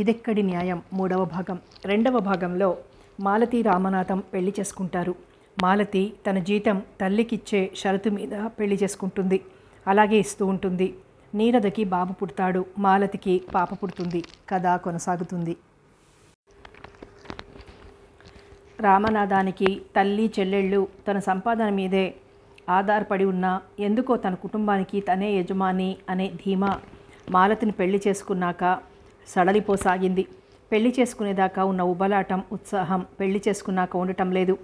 ఇదెక్కడి న్యాయం మూడవ భాగం రెండవ భాగంలో మాలతి రామనాథం పెళ్లి చేసుకుంటారు మాలతి తన జీతం తల్లికిచ్చే షరతు మీద పెళ్లి చేసుకుంటుంది అలాగే ఇస్తూ ఉంటుంది నీరదకి బాబు పుడతాడు మాలతికి పాప పుడుతుంది కథ కొనసాగుతుంది రామనాథానికి తల్లి చెల్లెళ్ళు తన సంపాదన మీదే ఆధారపడి ఉన్నా ఎందుకో తన కుటుంబానికి తనే యజమాని అనే ధీమా మాలతిని పెళ్లి చేసుకున్నాక సడలిపోసాగింది పెళ్లి చేసుకునేదాకా ఉన్న ఉబలాటం ఉత్సాహం పెళ్లి చేసుకున్నాక ఉండటం లేదు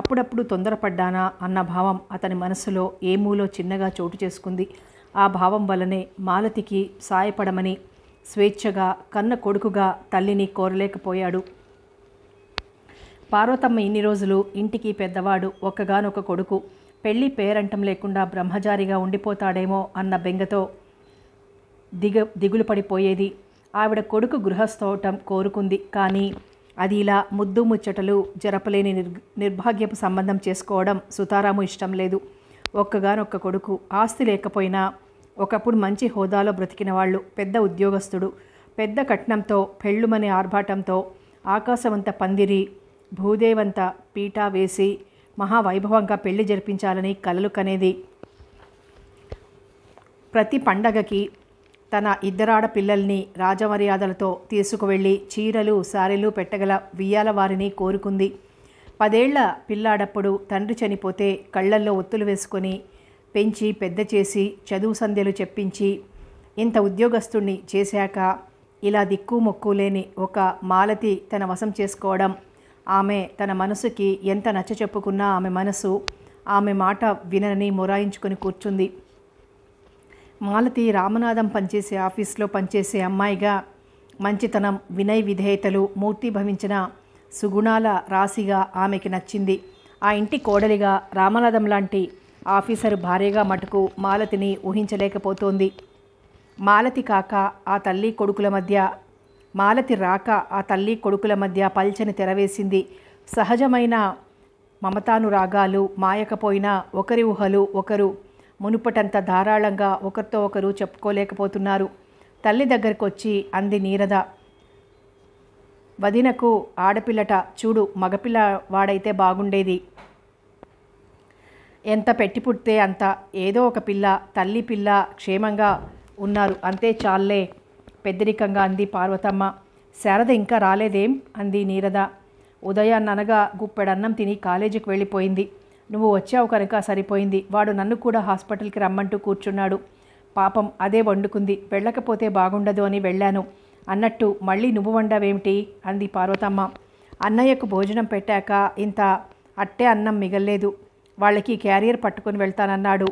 అప్పుడప్పుడు తొందరపడ్డానా అన్న భావం అతని మనసులో ఏ మూలో చిన్నగా చోటు చేసుకుంది ఆ భావం వల్లనే మాలతికి సాయపడమని స్వేచ్ఛగా కన్న కొడుకుగా తల్లిని కోరలేకపోయాడు పార్వతమ్మ ఇన్ని రోజులు ఇంటికి పెద్దవాడు ఒక్కగానొక కొడుకు పెళ్లి పేరంటం లేకుండా బ్రహ్మజారిగా ఉండిపోతాడేమో అన్న బెంగతో దిగ దిగులు పడిపోయేది ఆవిడ కొడుకు గృహస్థోవటం కోరుకుంది కానీ అది ఇలా ముద్దు ముచ్చటలు జరపలేని నిర్ నిర్భాగ్యపు సంబంధం చేసుకోవడం సుతారాము ఇష్టం లేదు ఒక్కగానొక్క కొడుకు ఆస్తి లేకపోయినా ఒకప్పుడు మంచి హోదాలో బ్రతికిన వాళ్ళు పెద్ద ఉద్యోగస్తుడు పెద్ద కట్నంతో పెళ్ళుమనే ఆర్భాటంతో ఆకాశవంత పందిరి భూదేవంత పీటా వేసి మహావైభవంగా పెళ్లి జరిపించాలని కలలు కనేది ప్రతి పండగకి తన ఇద్దరాడ పిల్లల్ని రాజమర్యాదలతో తీసుకువెళ్ళి చీరలు సారెలు పెట్టగల వియ్యాల వారిని కోరుకుంది పదేళ్ల పిల్లాడప్పుడు తండ్రి చనిపోతే కళ్ళల్లో ఒత్తులు వేసుకొని పెంచి పెద్ద చేసి చదువు సంధ్యలు చెప్పించి ఇంత ఉద్యోగస్తుణ్ణి చేశాక ఇలా దిక్కు మొక్కు లేని ఒక మాలతి తన వశం చేసుకోవడం ఆమె తన మనసుకి ఎంత నచ్చ చెప్పుకున్నా ఆమె మనసు ఆమె మాట వినని మొరాయించుకొని కూర్చుంది మాలతి రామనాథం పనిచేసే ఆఫీస్లో పనిచేసే అమ్మాయిగా మంచితనం వినయ విధేయతలు మూర్తి భవించిన సుగుణాల రాశిగా ఆమెకి నచ్చింది ఆ ఇంటి కోడలిగా రామనాథం లాంటి ఆఫీసర్ భార్యగా మటుకు మాలతిని ఊహించలేకపోతోంది మాలతి కాక ఆ తల్లి కొడుకుల మధ్య మాలతి రాక ఆ తల్లి కొడుకుల మధ్య పల్చని తెరవేసింది సహజమైన మమతానురాగాలు మాయకపోయినా ఒకరి ఊహలు ఒకరు మునుపటంత ధారాళంగా ఒకరితో ఒకరు చెప్పుకోలేకపోతున్నారు తల్లి దగ్గరకు వచ్చి అంది నీరద వదినకు ఆడపిల్లట చూడు మగపిల్ల వాడైతే బాగుండేది ఎంత పెట్టి పుడితే అంత ఏదో ఒక పిల్ల తల్లి పిల్ల క్షేమంగా ఉన్నారు అంతే చాలే పెద్దరికంగా అంది పార్వతమ్మ శారద ఇంకా రాలేదేం అంది నీరద ఉదయాన్ననగా గుప్పెడన్నం తిని కాలేజీకి వెళ్ళిపోయింది నువ్వు వచ్చావు కనుక సరిపోయింది వాడు నన్ను కూడా హాస్పిటల్కి రమ్మంటూ కూర్చున్నాడు పాపం అదే వండుకుంది వెళ్ళకపోతే బాగుండదు అని వెళ్ళాను అన్నట్టు మళ్ళీ నువ్వు వండావేమిటి అంది పార్వతమ్మ అన్నయ్యకు భోజనం పెట్టాక ఇంత అట్టే అన్నం మిగల్లేదు వాళ్ళకి క్యారియర్ పట్టుకుని వెళ్తానన్నాడు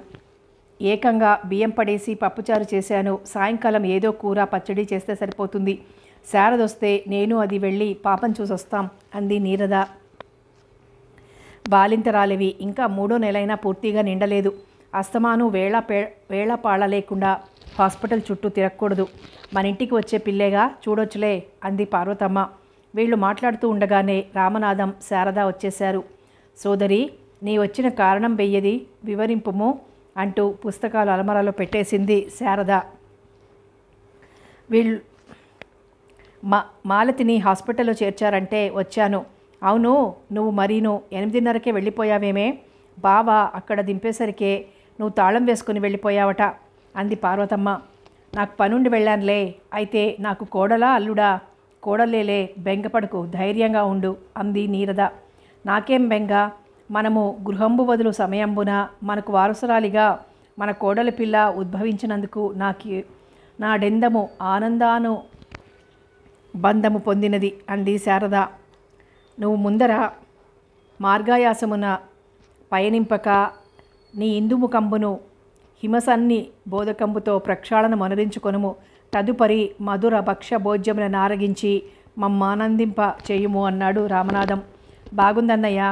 ఏకంగా బియ్యం పడేసి పప్పుచారు చేశాను సాయంకాలం ఏదో కూర పచ్చడి చేస్తే సరిపోతుంది శారదొస్తే నేను అది వెళ్ళి పాపం చూసొస్తాం అంది నీరద బాలింతరాలివి ఇంకా మూడో నెలైనా పూర్తిగా నిండలేదు అస్తమాను వేళ పే వేళ పాళ లేకుండా హాస్పిటల్ చుట్టూ తిరగకూడదు మన ఇంటికి వచ్చే పిల్లేగా చూడొచ్చులే అంది పార్వతమ్మ వీళ్ళు మాట్లాడుతూ ఉండగానే రామనాథం శారద వచ్చేశారు సోదరి నీ వచ్చిన కారణం వెయ్యది వివరింపుము అంటూ పుస్తకాలు అలమరలో పెట్టేసింది శారద వీళ్ళు మా మాలతిని హాస్పిటల్లో చేర్చారంటే వచ్చాను అవును నువ్వు మరీను ఎనిమిదిన్నరకే వెళ్ళిపోయావేమే బావా అక్కడ దింపేసరికే నువ్వు తాళం వేసుకుని వెళ్ళిపోయావట అంది పార్వతమ్మ నాకు పనుండి వెళ్ళానులే అయితే నాకు కోడలా అల్లుడా కోడలేలే బెంగపడకు ధైర్యంగా ఉండు అంది నీరద నాకేం బెంగ మనము గృహంబు వదులు సమయంబున మనకు వారసురాలిగా మన కోడల పిల్ల ఉద్భవించినందుకు నాకు నా డెందము ఆనందాను బంధము పొందినది అంది శారద నువ్వు ముందర మార్గాయాసమున పయనింపక నీ ఇందుముఖంబును హిమసన్ని బోధకంబుతో ప్రక్షాళన మనరించుకొనుము తదుపరి మధుర భక్ష్య భోజ్యమున నారగించి మమ్మానందింప చేయుము అన్నాడు రామనాథం బాగుందన్నయ్య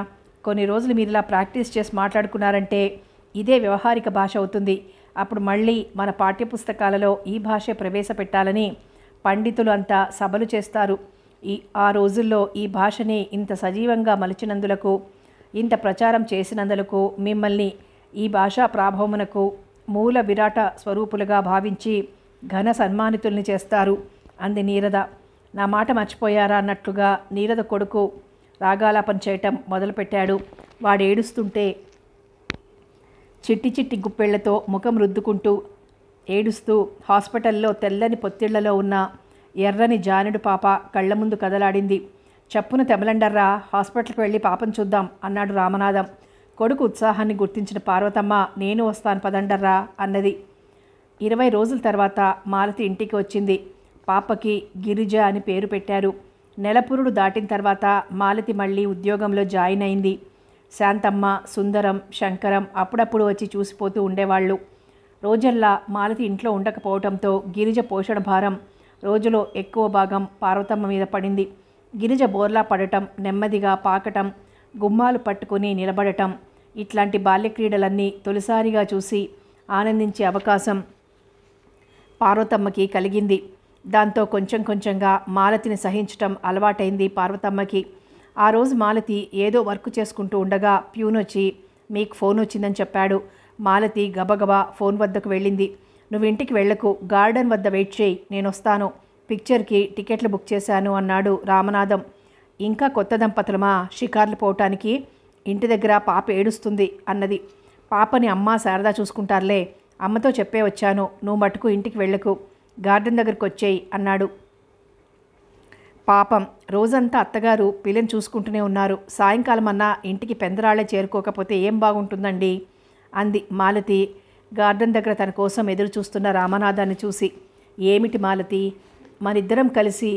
కొన్ని రోజులు మీరు ఇలా ప్రాక్టీస్ చేసి మాట్లాడుకున్నారంటే ఇదే వ్యవహారిక భాష అవుతుంది అప్పుడు మళ్ళీ మన పాఠ్యపుస్తకాలలో ఈ భాష ప్రవేశపెట్టాలని పండితులు అంతా సభలు చేస్తారు ఈ ఆ రోజుల్లో ఈ భాషని ఇంత సజీవంగా మలిచినందులకు ఇంత ప్రచారం చేసినందులకు మిమ్మల్ని ఈ భాషా ప్రాభవమునకు మూల విరాట స్వరూపులుగా భావించి ఘన సన్మానితుల్ని చేస్తారు అంది నీరద నా మాట మర్చిపోయారా అన్నట్లుగా నీరద కొడుకు రాగాలాపం చేయటం మొదలుపెట్టాడు వాడేడుస్తుంటే చిట్టి చిట్టి గుప్పెళ్లతో ముఖం రుద్దుకుంటూ ఏడుస్తూ హాస్పిటల్లో తెల్లని పొత్తిళ్లలో ఉన్న ఎర్రని జానుడు పాప కళ్ల ముందు కదలాడింది చప్పున తెమలండర్రా హాస్పిటల్కి వెళ్ళి పాపం చూద్దాం అన్నాడు రామనాథం కొడుకు ఉత్సాహాన్ని గుర్తించిన పార్వతమ్మ నేను వస్తాను పదండర్రా అన్నది ఇరవై రోజుల తర్వాత మాలతి ఇంటికి వచ్చింది పాపకి గిరిజ అని పేరు పెట్టారు నెలపురుడు దాటిన తర్వాత మాలతి మళ్ళీ ఉద్యోగంలో జాయిన్ అయింది శాంతమ్మ సుందరం శంకరం అప్పుడప్పుడు వచ్చి చూసిపోతూ ఉండేవాళ్ళు రోజల్లా మాలతి ఇంట్లో ఉండకపోవడంతో గిరిజ పోషణ భారం రోజులో ఎక్కువ భాగం పార్వతమ్మ మీద పడింది గిరిజ బోర్లా పడటం నెమ్మదిగా పాకటం గుమ్మాలు పట్టుకుని నిలబడటం ఇట్లాంటి బాల్యక్రీడలన్నీ తొలిసారిగా చూసి ఆనందించే అవకాశం పార్వతమ్మకి కలిగింది దాంతో కొంచెం కొంచెంగా మాలతిని సహించటం అలవాటైంది పార్వతమ్మకి ఆ రోజు మాలతి ఏదో వర్క్ చేసుకుంటూ ఉండగా ప్యూన్ వచ్చి మీకు ఫోన్ వచ్చిందని చెప్పాడు మాలతి గబగబా ఫోన్ వద్దకు వెళ్ళింది నువ్వు ఇంటికి వెళ్లకు గార్డెన్ వద్ద వెయిట్ చేయి నేను వస్తాను పిక్చర్కి టికెట్లు బుక్ చేశాను అన్నాడు రామనాథం ఇంకా కొత్త దంపతులమా షికార్లు పోవటానికి ఇంటి దగ్గర పాప ఏడుస్తుంది అన్నది పాపని అమ్మ శారదా చూసుకుంటారులే అమ్మతో చెప్పే వచ్చాను నువ్వు మటుకు ఇంటికి వెళ్ళకు గార్డెన్ దగ్గరకు వచ్చేయి అన్నాడు పాపం రోజంతా అత్తగారు పిల్లని చూసుకుంటూనే ఉన్నారు సాయంకాలం అన్నా ఇంటికి పెందరాళ్లే చేరుకోకపోతే ఏం బాగుంటుందండి అంది మాలతి గార్డెన్ దగ్గర తన కోసం ఎదురు చూస్తున్న రామనాథాన్ని చూసి ఏమిటి మాలతి మనిద్దరం కలిసి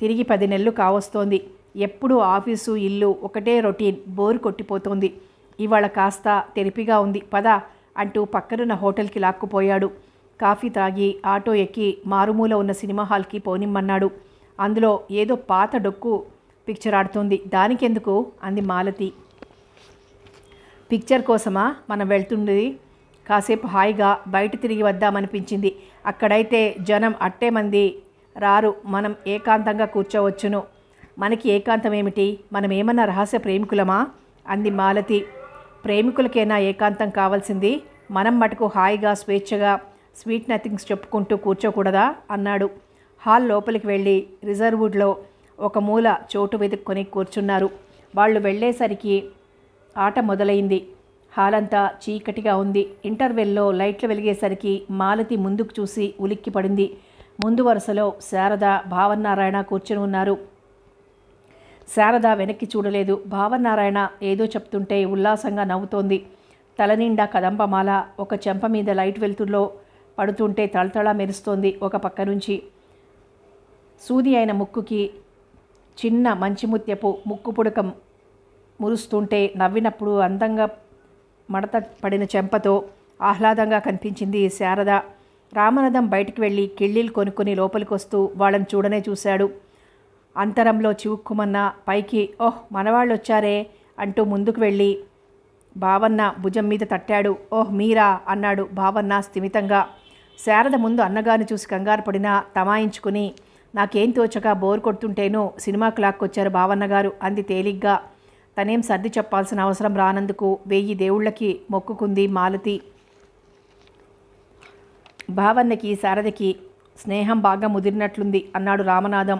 తిరిగి పది నెలలు కావస్తోంది ఎప్పుడూ ఆఫీసు ఇల్లు ఒకటే రొటీన్ బోరు కొట్టిపోతోంది ఇవాళ కాస్త తెరిపిగా ఉంది పద అంటూ పక్కనున్న హోటల్కి లాక్కుపోయాడు కాఫీ తాగి ఆటో ఎక్కి మారుమూల ఉన్న సినిమా హాల్కి పోనిమ్మన్నాడు అందులో ఏదో పాత డొక్కు పిక్చర్ ఆడుతుంది దానికెందుకు అంది మాలతి పిక్చర్ కోసమా మనం వెళ్తుండేది కాసేపు హాయిగా బయట తిరిగి వద్దామనిపించింది అక్కడైతే జనం అట్టే మంది రారు మనం ఏకాంతంగా కూర్చోవచ్చును మనకి ఏకాంతం ఏమిటి మనం ఏమన్నా రహస్య ప్రేమికులమా అంది మాలతి ప్రేమికులకైనా ఏకాంతం కావాల్సింది మనం మటుకు హాయిగా స్వేచ్ఛగా స్వీట్ నథింగ్స్ చెప్పుకుంటూ కూర్చోకూడదా అన్నాడు హాల్ లోపలికి వెళ్ళి రిజర్వుడ్లో ఒక మూల చోటు వెతుక్కొని కూర్చున్నారు వాళ్ళు వెళ్ళేసరికి ఆట మొదలైంది హాల్ అంతా చీకటిగా ఉంది ఇంటర్వెల్లో లైట్లు వెలిగేసరికి మాలతి ముందుకు చూసి ఉలిక్కి పడింది ముందు వరుసలో శారద భావన్నారాయణ కూర్చొని ఉన్నారు శారద వెనక్కి చూడలేదు భావన్నారాయణ ఏదో చెప్తుంటే ఉల్లాసంగా నవ్వుతోంది తలనిండా కదంబమాల ఒక చెంప మీద లైట్ వెలుతుల్లో పడుతుంటే తళతళ మెరుస్తోంది ఒక పక్క నుంచి సూది అయిన ముక్కుకి చిన్న మంచిముత్యపు ముక్కు పుడకం మురుస్తుంటే నవ్వినప్పుడు అందంగా మడత పడిన చెంపతో ఆహ్లాదంగా కనిపించింది శారద రామనదం బయటికి వెళ్ళి కిళ్ళీలు కొనుక్కుని లోపలికి వస్తూ వాళ్ళని చూడనే చూశాడు అంతరంలో చివుక్కుమన్న పైకి ఓహ్ మనవాళ్ళు వచ్చారే అంటూ ముందుకు వెళ్ళి భావన్న భుజం మీద తట్టాడు ఓహ్ మీరా అన్నాడు భావన్న స్థిమితంగా శారద ముందు అన్నగారిని చూసి కంగారు పడినా తమాయించుకుని నాకేం తోచక బోర్ కొడుతుంటేనో సినిమాకు వచ్చారు భావన్న గారు అంది తేలిగ్గా తనేం సర్ది చెప్పాల్సిన అవసరం రానందుకు వెయ్యి దేవుళ్ళకి మొక్కుకుంది మాలతి భావన్నకి శారదకి స్నేహం బాగా ముదిరినట్లుంది అన్నాడు రామనాథం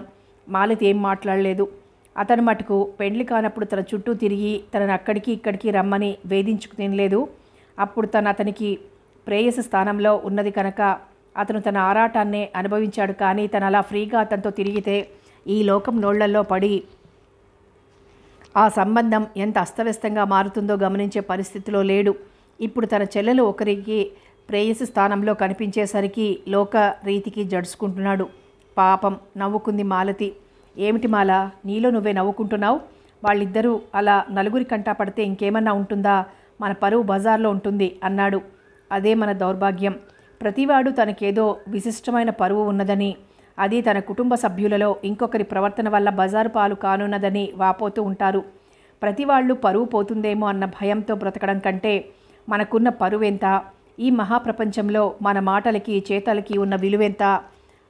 మాలతి ఏం మాట్లాడలేదు అతను మటుకు పెండ్లి కానప్పుడు తన చుట్టూ తిరిగి తనను అక్కడికి ఇక్కడికి రమ్మని వేధించుకునేలేదు అప్పుడు తను అతనికి ప్రేయస స్థానంలో ఉన్నది కనుక అతను తన ఆరాటాన్నే అనుభవించాడు కానీ తను అలా ఫ్రీగా అతనితో తిరిగితే ఈ లోకం నోళ్లల్లో పడి ఆ సంబంధం ఎంత అస్తవ్యస్తంగా మారుతుందో గమనించే పరిస్థితిలో లేడు ఇప్పుడు తన చెల్లెలు ఒకరికి ప్రేయసి స్థానంలో కనిపించేసరికి లోక రీతికి జడుచుకుంటున్నాడు పాపం నవ్వుకుంది మాలతి ఏమిటి మాల నీలో నువ్వే నవ్వుకుంటున్నావు వాళ్ళిద్దరూ అలా నలుగురి కంటా పడితే ఇంకేమన్నా ఉంటుందా మన పరువు బజార్లో ఉంటుంది అన్నాడు అదే మన దౌర్భాగ్యం ప్రతివాడు తనకేదో విశిష్టమైన పరువు ఉన్నదని అది తన కుటుంబ సభ్యులలో ఇంకొకరి ప్రవర్తన వల్ల బజారు పాలు కానున్నదని వాపోతూ ఉంటారు ప్రతి వాళ్ళు పరువు పోతుందేమో అన్న భయంతో బ్రతకడం కంటే మనకున్న పరువెంత ఈ మహాప్రపంచంలో మన మాటలకి చేతలకి ఉన్న విలువెంత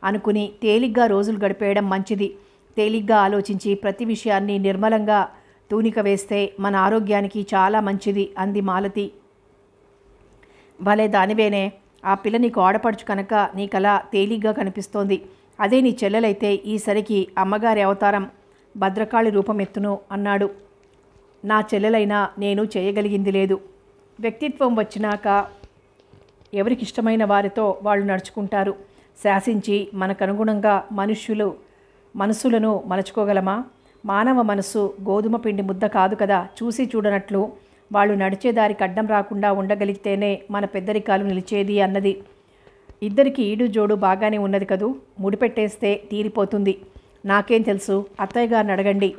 అనుకుని తేలిగ్గా రోజులు గడిపేయడం మంచిది తేలిగ్గా ఆలోచించి ప్రతి విషయాన్ని నిర్మలంగా తూనిక వేస్తే మన ఆరోగ్యానికి చాలా మంచిది అంది మాలతి భలే దానివేనే ఆ పిల్ల నీకు ఆడపడుచు కనుక నీకలా తేలిగ్గా కనిపిస్తోంది అదే నీ చెల్లెలైతే ఈసరికి అమ్మగారి అవతారం భద్రకాళి రూపమెత్తును అన్నాడు నా చెల్లెలైనా నేను చేయగలిగింది లేదు వ్యక్తిత్వం వచ్చినాక ఎవరికిష్టమైన వారితో వాళ్ళు నడుచుకుంటారు శాసించి మనకనుగుణంగా మనుష్యులు మనసులను మలచుకోగలమా మానవ మనసు గోధుమ పిండి ముద్ద కాదు కదా చూసి చూడనట్లు వాళ్ళు నడిచేదారికి అడ్డం రాకుండా ఉండగలిగితేనే మన పెద్దరికాలు నిలిచేది అన్నది ఇద్దరికి ఈడు జోడు బాగానే ఉన్నది కదూ ముడిపెట్టేస్తే తీరిపోతుంది నాకేం తెలుసు అత్తయ్య గారిని అడగండి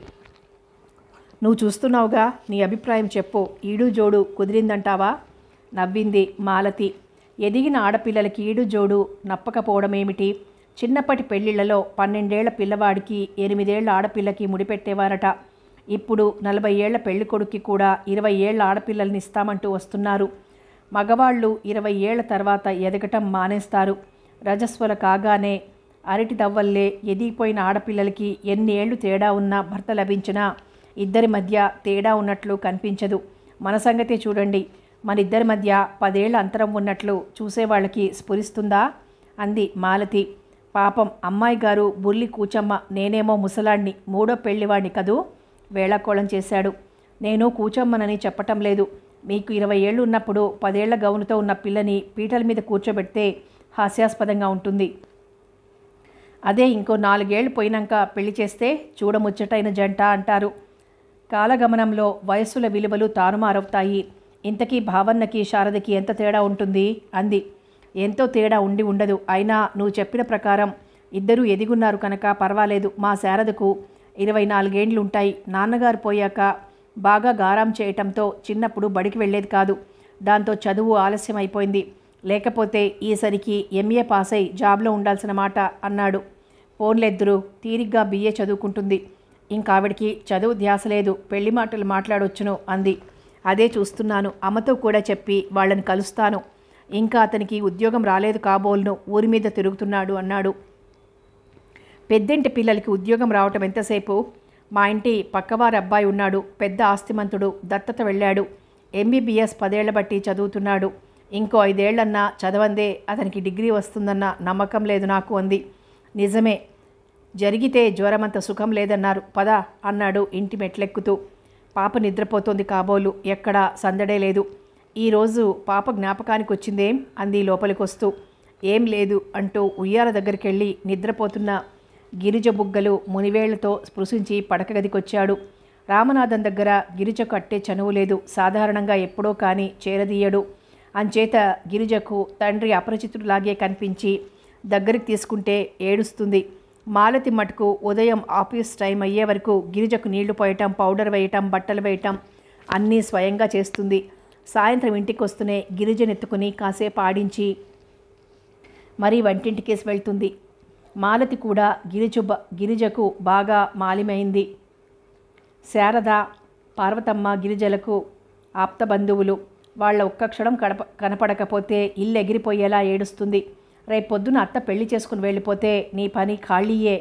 నువ్వు చూస్తున్నావుగా నీ అభిప్రాయం చెప్పు ఈడు జోడు కుదిరిందంటావా నవ్వింది మాలతి ఎదిగిన ఆడపిల్లలకి ఈడు జోడు నప్పకపోవడమేమిటి చిన్నప్పటి పెళ్లిళ్లలో పన్నెండేళ్ల పిల్లవాడికి ఎనిమిదేళ్ల ఆడపిల్లకి ముడిపెట్టేవారట ఇప్పుడు నలభై ఏళ్ల పెళ్లి కొడుక్కి కూడా ఇరవై ఏళ్ల ఆడపిల్లల్ని ఇస్తామంటూ వస్తున్నారు మగవాళ్ళు ఇరవై ఏళ్ల తర్వాత ఎదగటం మానేస్తారు రజస్వల కాగానే అరటి దవ్వల్లే ఎదిగిపోయిన ఆడపిల్లలకి ఎన్ని ఏళ్ళు తేడా ఉన్నా భర్త లభించినా ఇద్దరి మధ్య తేడా ఉన్నట్లు కనిపించదు మన సంగతే చూడండి ఇద్దరి మధ్య పదేళ్ల అంతరం ఉన్నట్లు చూసేవాళ్ళకి స్ఫురిస్తుందా అంది మాలతి పాపం అమ్మాయి గారు బుర్లి కూచమ్మ నేనేమో ముసలాణ్ణి మూడో పెళ్లివాణ్ణి కదూ వేళాకోళం చేశాడు నేను కూచమ్మనని చెప్పటం లేదు మీకు ఇరవై ఏళ్ళు ఉన్నప్పుడు పదేళ్ల గౌనుతో ఉన్న పిల్లని పీటల మీద కూర్చోబెడితే హాస్యాస్పదంగా ఉంటుంది అదే ఇంకో నాలుగేళ్లు పోయినాక పెళ్లి చేస్తే చూడముచ్చటైన జంట అంటారు కాలగమనంలో వయస్సుల విలువలు తారుమారవుతాయి ఇంతకీ భావన్నకి శారదకి ఎంత తేడా ఉంటుంది అంది ఎంతో తేడా ఉండి ఉండదు అయినా నువ్వు చెప్పిన ప్రకారం ఇద్దరూ ఎదిగున్నారు కనుక పర్వాలేదు మా శారదకు ఇరవై నాలుగేండ్లు ఉంటాయి నాన్నగారు పోయాక బాగా గారం చేయటంతో చిన్నప్పుడు బడికి వెళ్ళేది కాదు దాంతో చదువు ఆలస్యం అయిపోయింది లేకపోతే ఈసరికి ఎంఏ పాస్ అయి జాబ్లో ఉండాల్సిన మాట అన్నాడు ఫోన్లెద్దరు తీరిగ్గా బిఏ చదువుకుంటుంది ఇంకావిడికి చదువు ధ్యాస లేదు పెళ్లి మాటలు మాట్లాడొచ్చును అంది అదే చూస్తున్నాను అమ్మతో కూడా చెప్పి వాళ్ళని కలుస్తాను ఇంకా అతనికి ఉద్యోగం రాలేదు కాబోలును ఊరి మీద తిరుగుతున్నాడు అన్నాడు పెద్దింటి పిల్లలకి ఉద్యోగం రావటం ఎంతసేపు మా ఇంటి పక్కవారి అబ్బాయి ఉన్నాడు పెద్ద ఆస్తిమంతుడు దత్తత వెళ్ళాడు ఎంబీబీఎస్ పదేళ్ల బట్టి చదువుతున్నాడు ఇంకో ఐదేళ్లన్నా చదవందే అతనికి డిగ్రీ వస్తుందన్న నమ్మకం లేదు నాకు అంది నిజమే జరిగితే జ్వరమంత సుఖం లేదన్నారు పద అన్నాడు ఇంటి మెట్లెక్కుతూ పాప నిద్రపోతోంది కాబోలు ఎక్కడా సందడే లేదు ఈరోజు పాప జ్ఞాపకానికి వచ్చిందేం అంది లోపలికొస్తూ ఏం లేదు అంటూ ఉయ్యాల దగ్గరికి వెళ్ళి నిద్రపోతున్న గిరిజ బుగ్గలు మునివేళ్లతో స్పృశించి పడక గదికొచ్చాడు రామనాథం దగ్గర గిరిజకు అట్టే చనువు లేదు సాధారణంగా ఎప్పుడో కానీ చేరదీయడు అంచేత గిరిజకు తండ్రి లాగే కనిపించి దగ్గరికి తీసుకుంటే ఏడుస్తుంది మాలతి మటుకు ఉదయం ఆఫీస్ టైం అయ్యే వరకు గిరిజకు నీళ్లు పోయటం పౌడర్ వేయటం బట్టలు వేయటం అన్నీ స్వయంగా చేస్తుంది సాయంత్రం ఇంటికి వస్తూనే గిరిజనెత్తుకుని కాసేపు ఆడించి మరీ వంటింటికేసి వెళ్తుంది మాలతి కూడా గిరిజు గిరిజకు బాగా మాలిమైంది శారద పార్వతమ్మ గిరిజలకు ఆప్త బంధువులు వాళ్ళ క్షణం కడప కనపడకపోతే ఇల్లు ఎగిరిపోయేలా ఏడుస్తుంది రేపు పొద్దున అత్త పెళ్లి చేసుకుని వెళ్ళిపోతే నీ పని ఖాళీయే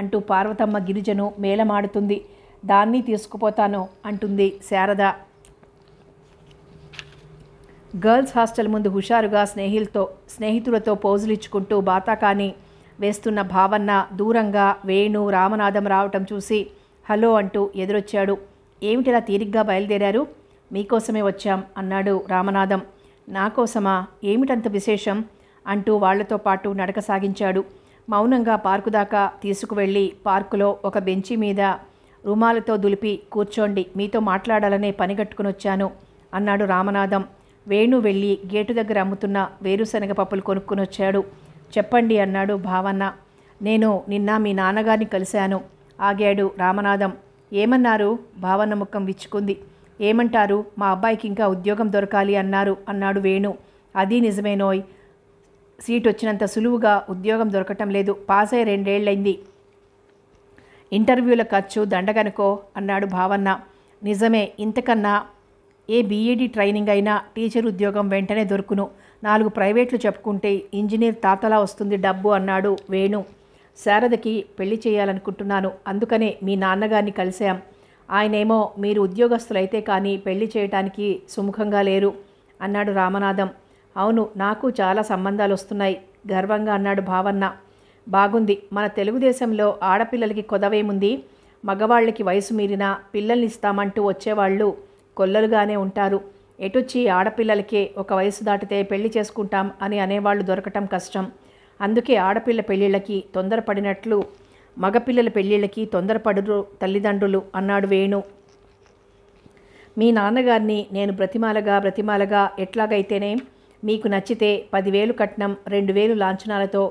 అంటూ పార్వతమ్మ గిరిజను మేలమాడుతుంది దాన్ని తీసుకుపోతాను అంటుంది శారద గర్ల్స్ హాస్టల్ ముందు హుషారుగా స్నేహితులతో స్నేహితులతో పోజులు ఇచ్చుకుంటూ బాతా కానీ వేస్తున్న భావన్న దూరంగా వేణు రామనాథం రావటం చూసి హలో అంటూ ఎదురొచ్చాడు ఏమిటిలా తీరిగ్గా బయలుదేరారు మీకోసమే వచ్చాం అన్నాడు రామనాథం కోసమా ఏమిటంత విశేషం అంటూ వాళ్లతో పాటు నడక సాగించాడు మౌనంగా పార్కు దాకా తీసుకువెళ్ళి పార్కులో ఒక బెంచి మీద రుమాలతో దులిపి కూర్చోండి మీతో మాట్లాడాలనే కట్టుకుని వచ్చాను అన్నాడు రామనాథం వేణు వెళ్ళి గేటు దగ్గర అమ్ముతున్న వేరుశనగ పప్పులు వచ్చాడు చెప్పండి అన్నాడు భావన్న నేను నిన్న మీ నాన్నగారిని కలిశాను ఆగాడు రామనాథం ఏమన్నారు భావన్న ముఖం విచ్చుకుంది ఏమంటారు మా అబ్బాయికి ఇంకా ఉద్యోగం దొరకాలి అన్నారు అన్నాడు వేణు అది నిజమేనోయ్ సీట్ వచ్చినంత సులువుగా ఉద్యోగం దొరకటం లేదు పాస్ అయ్యి రెండేళ్లైంది ఇంటర్వ్యూల ఖర్చు దండగనుకో అన్నాడు భావన్న నిజమే ఇంతకన్నా ఏ బీఈడి ట్రైనింగ్ అయినా టీచర్ ఉద్యోగం వెంటనే దొరుకును నాలుగు ప్రైవేట్లు చెప్పుకుంటే ఇంజనీర్ తాతలా వస్తుంది డబ్బు అన్నాడు వేణు శారదకి పెళ్లి చేయాలనుకుంటున్నాను అందుకనే మీ నాన్నగారిని కలిశాం ఆయనేమో మీరు ఉద్యోగస్తులైతే కానీ పెళ్లి చేయటానికి సుముఖంగా లేరు అన్నాడు రామనాథం అవును నాకు చాలా సంబంధాలు వస్తున్నాయి గర్వంగా అన్నాడు భావన్న బాగుంది మన తెలుగుదేశంలో ఆడపిల్లలకి కొదవేముంది మగవాళ్ళకి వయసు మీరినా పిల్లల్ని ఇస్తామంటూ వచ్చేవాళ్ళు కొల్లలుగానే ఉంటారు ఎటొచ్చి ఆడపిల్లలకి ఒక వయసు దాటితే పెళ్లి చేసుకుంటాం అని అనేవాళ్ళు దొరకటం కష్టం అందుకే ఆడపిల్ల పెళ్ళిళ్ళకి తొందరపడినట్లు మగపిల్లల పెళ్ళిళ్ళకి తొందరపడురు తల్లిదండ్రులు అన్నాడు వేణు మీ నాన్నగారిని నేను బ్రతిమాలగా బ్రతిమాలగా ఎట్లాగైతేనే మీకు నచ్చితే పదివేలు కట్నం రెండు వేలు లాంఛనాలతో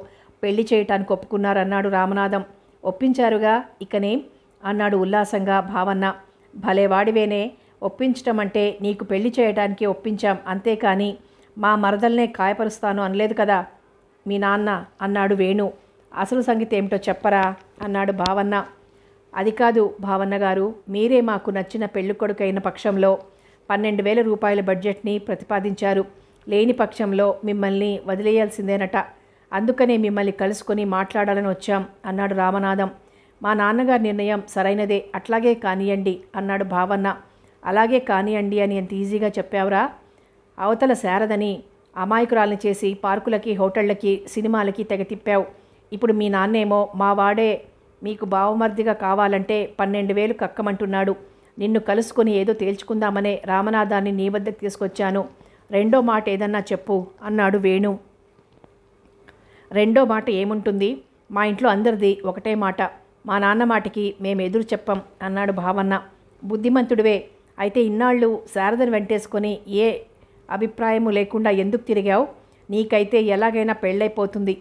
పెళ్లి చేయటానికి ఒప్పుకున్నారన్నాడు రామనాథం ఒప్పించారుగా ఇకనే అన్నాడు ఉల్లాసంగా భావన్న భలేవాడివేనే ఒప్పించటం అంటే నీకు పెళ్లి చేయడానికి ఒప్పించాం అంతేకాని మా మరదల్నే కాయపరుస్తాను అనలేదు కదా మీ నాన్న అన్నాడు వేణు అసలు సంగీతం ఏమిటో చెప్పరా అన్నాడు భావన్న అది కాదు భావన్న గారు మీరే మాకు నచ్చిన పెళ్ళికొడుకైన పక్షంలో పన్నెండు వేల రూపాయల బడ్జెట్ని ప్రతిపాదించారు లేని పక్షంలో మిమ్మల్ని వదిలేయాల్సిందేనట అందుకనే మిమ్మల్ని కలుసుకొని మాట్లాడాలని వచ్చాం అన్నాడు రామనాథం మా నాన్నగారి నిర్ణయం సరైనదే అట్లాగే కానియండి అన్నాడు భావన్న అలాగే కానియండి అని ఎంత ఈజీగా చెప్పావురా అవతల శారదని అమాయకురాలను చేసి పార్కులకి హోటళ్ళకి సినిమాలకి తెగ తిప్పావు ఇప్పుడు మీ నాన్నేమో మా వాడే మీకు బావమర్దిగా కావాలంటే పన్నెండు వేలు కక్కమంటున్నాడు నిన్ను కలుసుకొని ఏదో తేల్చుకుందామనే రామనాథాన్ని నీ వద్దకు తీసుకొచ్చాను రెండో మాట ఏదన్నా చెప్పు అన్నాడు వేణు రెండో మాట ఏముంటుంది మా ఇంట్లో అందరిది ఒకటే మాట మా నాన్న మాటకి మేము ఎదురు చెప్పం అన్నాడు భావన్న బుద్ధిమంతుడివే అయితే ఇన్నాళ్ళు శారదను వెంటేసుకొని ఏ అభిప్రాయము లేకుండా ఎందుకు తిరిగావు నీకైతే ఎలాగైనా పెళ్ళైపోతుంది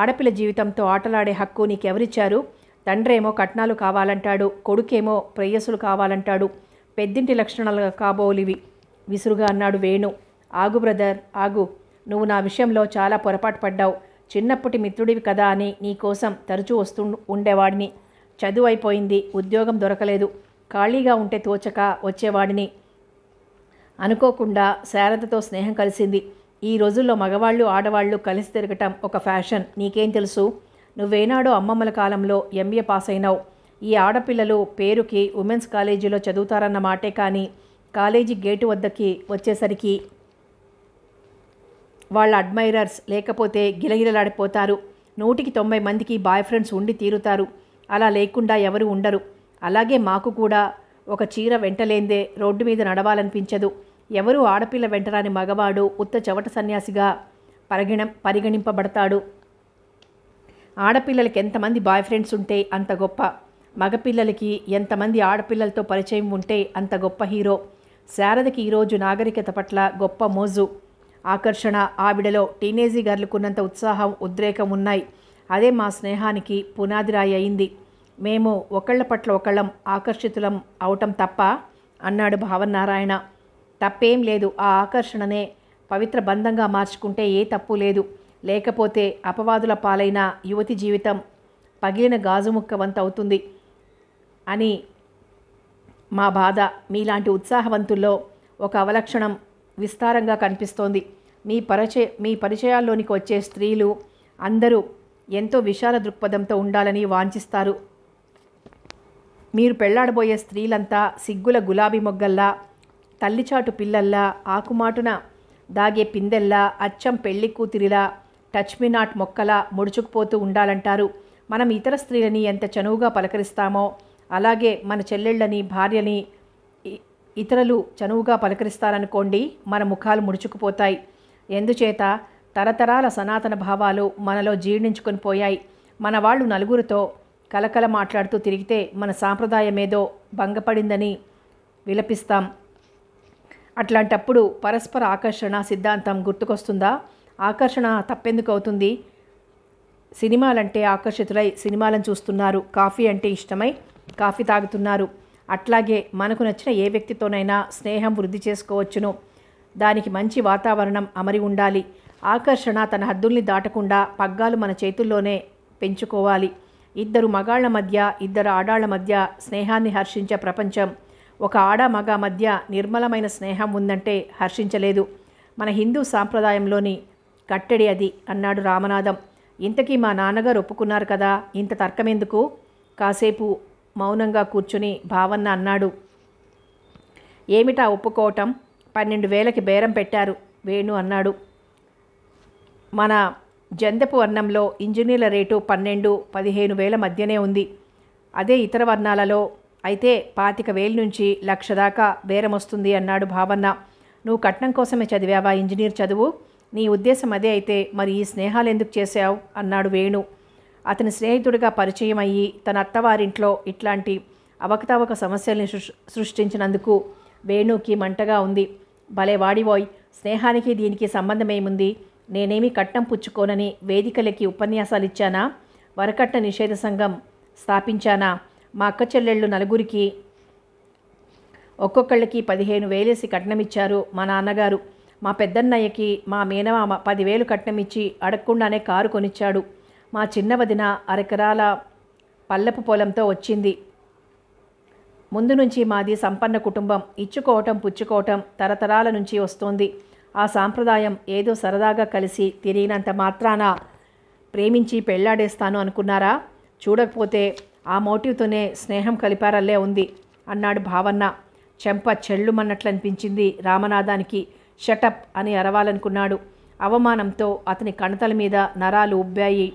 ఆడపిల్ల జీవితంతో ఆటలాడే హక్కు నీకెవరిచ్చారు తండ్రేమో కట్నాలు కావాలంటాడు కొడుకేమో ప్రేయసులు కావాలంటాడు పెద్దింటి లక్షణాలు కాబోలివి విసురుగా అన్నాడు వేణు ఆగు బ్రదర్ ఆగు నువ్వు నా విషయంలో చాలా పొరపాటు పడ్డావు చిన్నప్పటి మిత్రుడివి కదా అని నీకోసం తరచూ వస్తు ఉండేవాడిని చదువు అయిపోయింది ఉద్యోగం దొరకలేదు ఖాళీగా ఉంటే తోచక వచ్చేవాడిని అనుకోకుండా శారదతో స్నేహం కలిసింది ఈ రోజుల్లో మగవాళ్ళు ఆడవాళ్ళు కలిసి తిరగటం ఒక ఫ్యాషన్ నీకేం తెలుసు నువ్వేనాడో అమ్మమ్మల కాలంలో ఎంబీఏ పాస్ అయినావు ఈ ఆడపిల్లలు పేరుకి ఉమెన్స్ కాలేజీలో చదువుతారన్న మాటే కానీ కాలేజీ గేటు వద్దకి వచ్చేసరికి వాళ్ళ అడ్మైరర్స్ లేకపోతే గిలగిలలాడిపోతారు నూటికి తొంభై మందికి బాయ్ ఫ్రెండ్స్ ఉండి తీరుతారు అలా లేకుండా ఎవరు ఉండరు అలాగే మాకు కూడా ఒక చీర వెంటలేందే రోడ్డు మీద నడవాలనిపించదు ఎవరు ఆడపిల్ల వెంటరాని మగవాడు ఉత్త చెవట సన్యాసిగా పరిగణ పరిగణింపబడతాడు ఆడపిల్లలకి ఎంతమంది బాయ్ ఫ్రెండ్స్ ఉంటే అంత గొప్ప మగపిల్లలకి ఎంతమంది ఆడపిల్లలతో పరిచయం ఉంటే అంత గొప్ప హీరో శారదకి ఈరోజు నాగరికత పట్ల గొప్ప మోజు ఆకర్షణ ఆవిడలో టీనేజీ గర్లుకున్నంత ఉత్సాహం ఉద్రేకం ఉన్నాయి అదే మా స్నేహానికి పునాదిరాయి అయింది మేము ఒకళ్ళ పట్ల ఒకళ్ళం ఆకర్షితులం అవటం తప్ప అన్నాడు భావనారాయణ తప్పేం లేదు ఆ ఆకర్షణనే పవిత్ర బంధంగా మార్చుకుంటే ఏ తప్పు లేదు లేకపోతే అపవాదుల పాలైన యువతి జీవితం పగిలిన గాజుముక్క వంత వంతవుతుంది అని మా బాధ మీలాంటి ఉత్సాహవంతుల్లో ఒక అవలక్షణం విస్తారంగా కనిపిస్తోంది మీ పరిచయ మీ పరిచయాల్లోనికి వచ్చే స్త్రీలు అందరూ ఎంతో విశాల దృక్పథంతో ఉండాలని వాంఛిస్తారు మీరు పెళ్లాడబోయే స్త్రీలంతా సిగ్గుల గులాబీ మొగ్గల్లా తల్లిచాటు పిల్లల్లా ఆకుమాటున దాగే పిందెల్లా అచ్చం పెళ్లి కూతురిలా టచ్ మీ నాట్ మొక్కలా ముడుచుకుపోతూ ఉండాలంటారు మనం ఇతర స్త్రీలని ఎంత చనువుగా పలకరిస్తామో అలాగే మన చెల్లెళ్ళని భార్యని ఇతరులు చనువుగా పలకరిస్తారనుకోండి మన ముఖాలు ముడుచుకుపోతాయి ఎందుచేత తరతరాల సనాతన భావాలు మనలో జీర్ణించుకొని పోయాయి మన వాళ్ళు నలుగురితో కలకల మాట్లాడుతూ తిరిగితే మన సాంప్రదాయమేదో భంగపడిందని విలపిస్తాం అట్లాంటప్పుడు పరస్పర ఆకర్షణ సిద్ధాంతం గుర్తుకొస్తుందా ఆకర్షణ తప్పెందుకు అవుతుంది సినిమాలంటే ఆకర్షితులై సినిమాలను చూస్తున్నారు కాఫీ అంటే ఇష్టమై కాఫీ తాగుతున్నారు అట్లాగే మనకు నచ్చిన ఏ వ్యక్తితోనైనా స్నేహం వృద్ధి చేసుకోవచ్చును దానికి మంచి వాతావరణం అమరి ఉండాలి ఆకర్షణ తన హద్దుల్ని దాటకుండా పగ్గాలు మన చేతుల్లోనే పెంచుకోవాలి ఇద్దరు మగాళ్ల మధ్య ఇద్దరు ఆడాళ్ల మధ్య స్నేహాన్ని హర్షించే ప్రపంచం ఒక ఆడ మగ మధ్య నిర్మలమైన స్నేహం ఉందంటే హర్షించలేదు మన హిందూ సాంప్రదాయంలోని కట్టడి అది అన్నాడు రామనాథం ఇంతకీ మా నాన్నగారు ఒప్పుకున్నారు కదా ఇంత తర్కమెందుకు కాసేపు మౌనంగా కూర్చుని భావన్న అన్నాడు ఏమిటా ఒప్పుకోవటం పన్నెండు వేలకి బేరం పెట్టారు వేణు అన్నాడు మన జందపు వర్ణంలో ఇంజనీర్ల రేటు పన్నెండు పదిహేను వేల మధ్యనే ఉంది అదే ఇతర వర్ణాలలో అయితే పాతిక వేలు నుంచి లక్ష దాకా వేరమొస్తుంది అన్నాడు భావన్న నువ్వు కట్నం కోసమే చదివావా ఇంజనీర్ చదువు నీ ఉద్దేశం అదే అయితే మరి ఈ స్నేహాలు ఎందుకు చేశావు అన్నాడు వేణు అతని స్నేహితుడిగా పరిచయం అయ్యి తన అత్తవారింట్లో ఇట్లాంటి అవకతవక సమస్యల్ని సృష్టించినందుకు వేణుకి మంటగా ఉంది భలే వాడివోయ్ స్నేహానికి దీనికి సంబంధమేముంది నేనేమి కట్టం పుచ్చుకోనని వేదికలకి ఉపన్యాసాలు ఇచ్చానా వరకట్న నిషేధ సంఘం స్థాపించానా మా అక్క చెల్లెళ్ళు నలుగురికి ఒక్కొక్కళ్ళకి పదిహేను వేలేసి కట్నం ఇచ్చారు మా నాన్నగారు మా పెద్దన్నయ్యకి మా మేనమామ పదివేలు కట్నం ఇచ్చి అడగకుండానే కారు కొనిచ్చాడు మా చిన్న వదిన అరకరాల పల్లపు పొలంతో వచ్చింది ముందు నుంచి మాది సంపన్న కుటుంబం ఇచ్చుకోవటం పుచ్చుకోవటం తరతరాల నుంచి వస్తోంది ఆ సాంప్రదాయం ఏదో సరదాగా కలిసి తిరిగినంత మాత్రాన ప్రేమించి పెళ్లాడేస్తాను అనుకున్నారా చూడకపోతే ఆ మోటివ్తోనే స్నేహం కలిపారల్లే ఉంది అన్నాడు భావన్న చెంప చెళ్ళుమన్నట్లనిపించింది రామనాథానికి షటప్ అని అరవాలనుకున్నాడు అవమానంతో అతని కణతల మీద నరాలు ఉబ్బాయి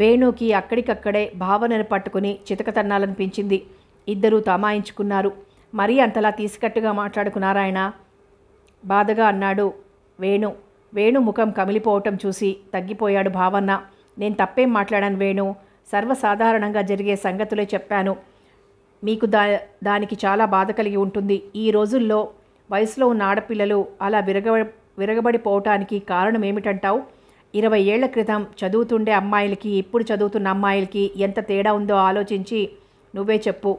వేణుకి అక్కడికక్కడే భావనను పట్టుకుని చితకతన్నాలనిపించింది ఇద్దరూ తమాయించుకున్నారు మరీ అంతలా తీసుకట్టుగా మాట్లాడుకున్నారాయణ బాధగా అన్నాడు వేణు వేణు ముఖం కమిలిపోవటం చూసి తగ్గిపోయాడు భావన్న నేను తప్పేం మాట్లాడాను వేణు సర్వసాధారణంగా జరిగే సంగతులే చెప్పాను మీకు దా దానికి చాలా బాధ కలిగి ఉంటుంది ఈ రోజుల్లో వయసులో ఉన్న ఆడపిల్లలు అలా విరగ విరగబడిపోవటానికి కారణం ఏమిటంటావు ఇరవై ఏళ్ల క్రితం చదువుతుండే అమ్మాయిలకి ఇప్పుడు చదువుతున్న అమ్మాయిలకి ఎంత తేడా ఉందో ఆలోచించి నువ్వే చెప్పు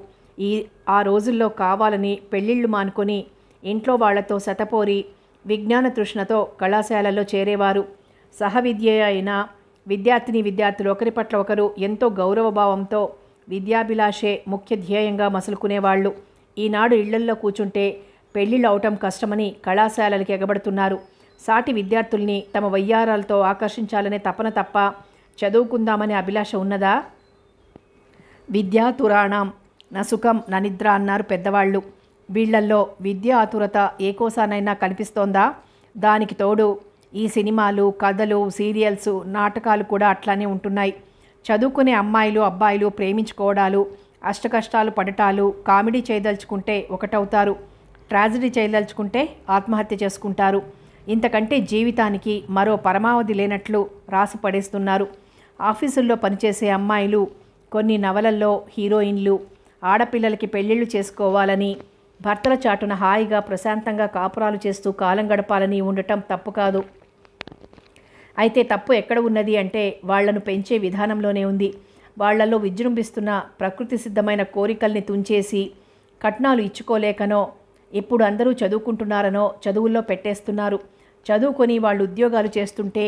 ఈ ఆ రోజుల్లో కావాలని పెళ్ళిళ్ళు మానుకొని ఇంట్లో వాళ్లతో సతపోరి విజ్ఞాన తృష్ణతో కళాశాలలో చేరేవారు సహవిద్య అయిన విద్యార్థిని విద్యార్థులు ఒకరి పట్ల ఒకరు ఎంతో గౌరవభావంతో విద్యాభిలాషే ముఖ్య ధ్యేయంగా మసులుకునేవాళ్లు ఈనాడు ఇళ్లల్లో కూర్చుంటే పెళ్లిళ్ళు అవటం కష్టమని కళాశాలలకు ఎగబడుతున్నారు సాటి విద్యార్థుల్ని తమ వయ్యారాలతో ఆకర్షించాలనే తపన తప్ప చదువుకుందామనే అభిలాష ఉన్నదా విద్యాతురాణం నసుఖం ననిద్ర అన్నారు పెద్దవాళ్ళు వీళ్లల్లో విద్య ఆతురత ఏకోసానైనా కనిపిస్తోందా దానికి తోడు ఈ సినిమాలు కథలు సీరియల్స్ నాటకాలు కూడా అట్లానే ఉంటున్నాయి చదువుకునే అమ్మాయిలు అబ్బాయిలు ప్రేమించుకోవడాలు అష్టకష్టాలు పడటాలు కామెడీ చేయదలుచుకుంటే ఒకటవుతారు ట్రాజడీ చేయదలుచుకుంటే ఆత్మహత్య చేసుకుంటారు ఇంతకంటే జీవితానికి మరో పరమావధి లేనట్లు రాసి పడేస్తున్నారు ఆఫీసుల్లో పనిచేసే అమ్మాయిలు కొన్ని నవలల్లో హీరోయిన్లు ఆడపిల్లలకి పెళ్ళిళ్ళు చేసుకోవాలని భర్తల చాటున హాయిగా ప్రశాంతంగా కాపురాలు చేస్తూ కాలం గడపాలని ఉండటం తప్పు కాదు అయితే తప్పు ఎక్కడ ఉన్నది అంటే వాళ్లను పెంచే విధానంలోనే ఉంది వాళ్లలో విజృంభిస్తున్న ప్రకృతి సిద్ధమైన కోరికల్ని తుంచేసి కట్నాలు ఇచ్చుకోలేకనో ఇప్పుడు అందరూ చదువుకుంటున్నారనో చదువుల్లో పెట్టేస్తున్నారు చదువుకొని వాళ్ళు ఉద్యోగాలు చేస్తుంటే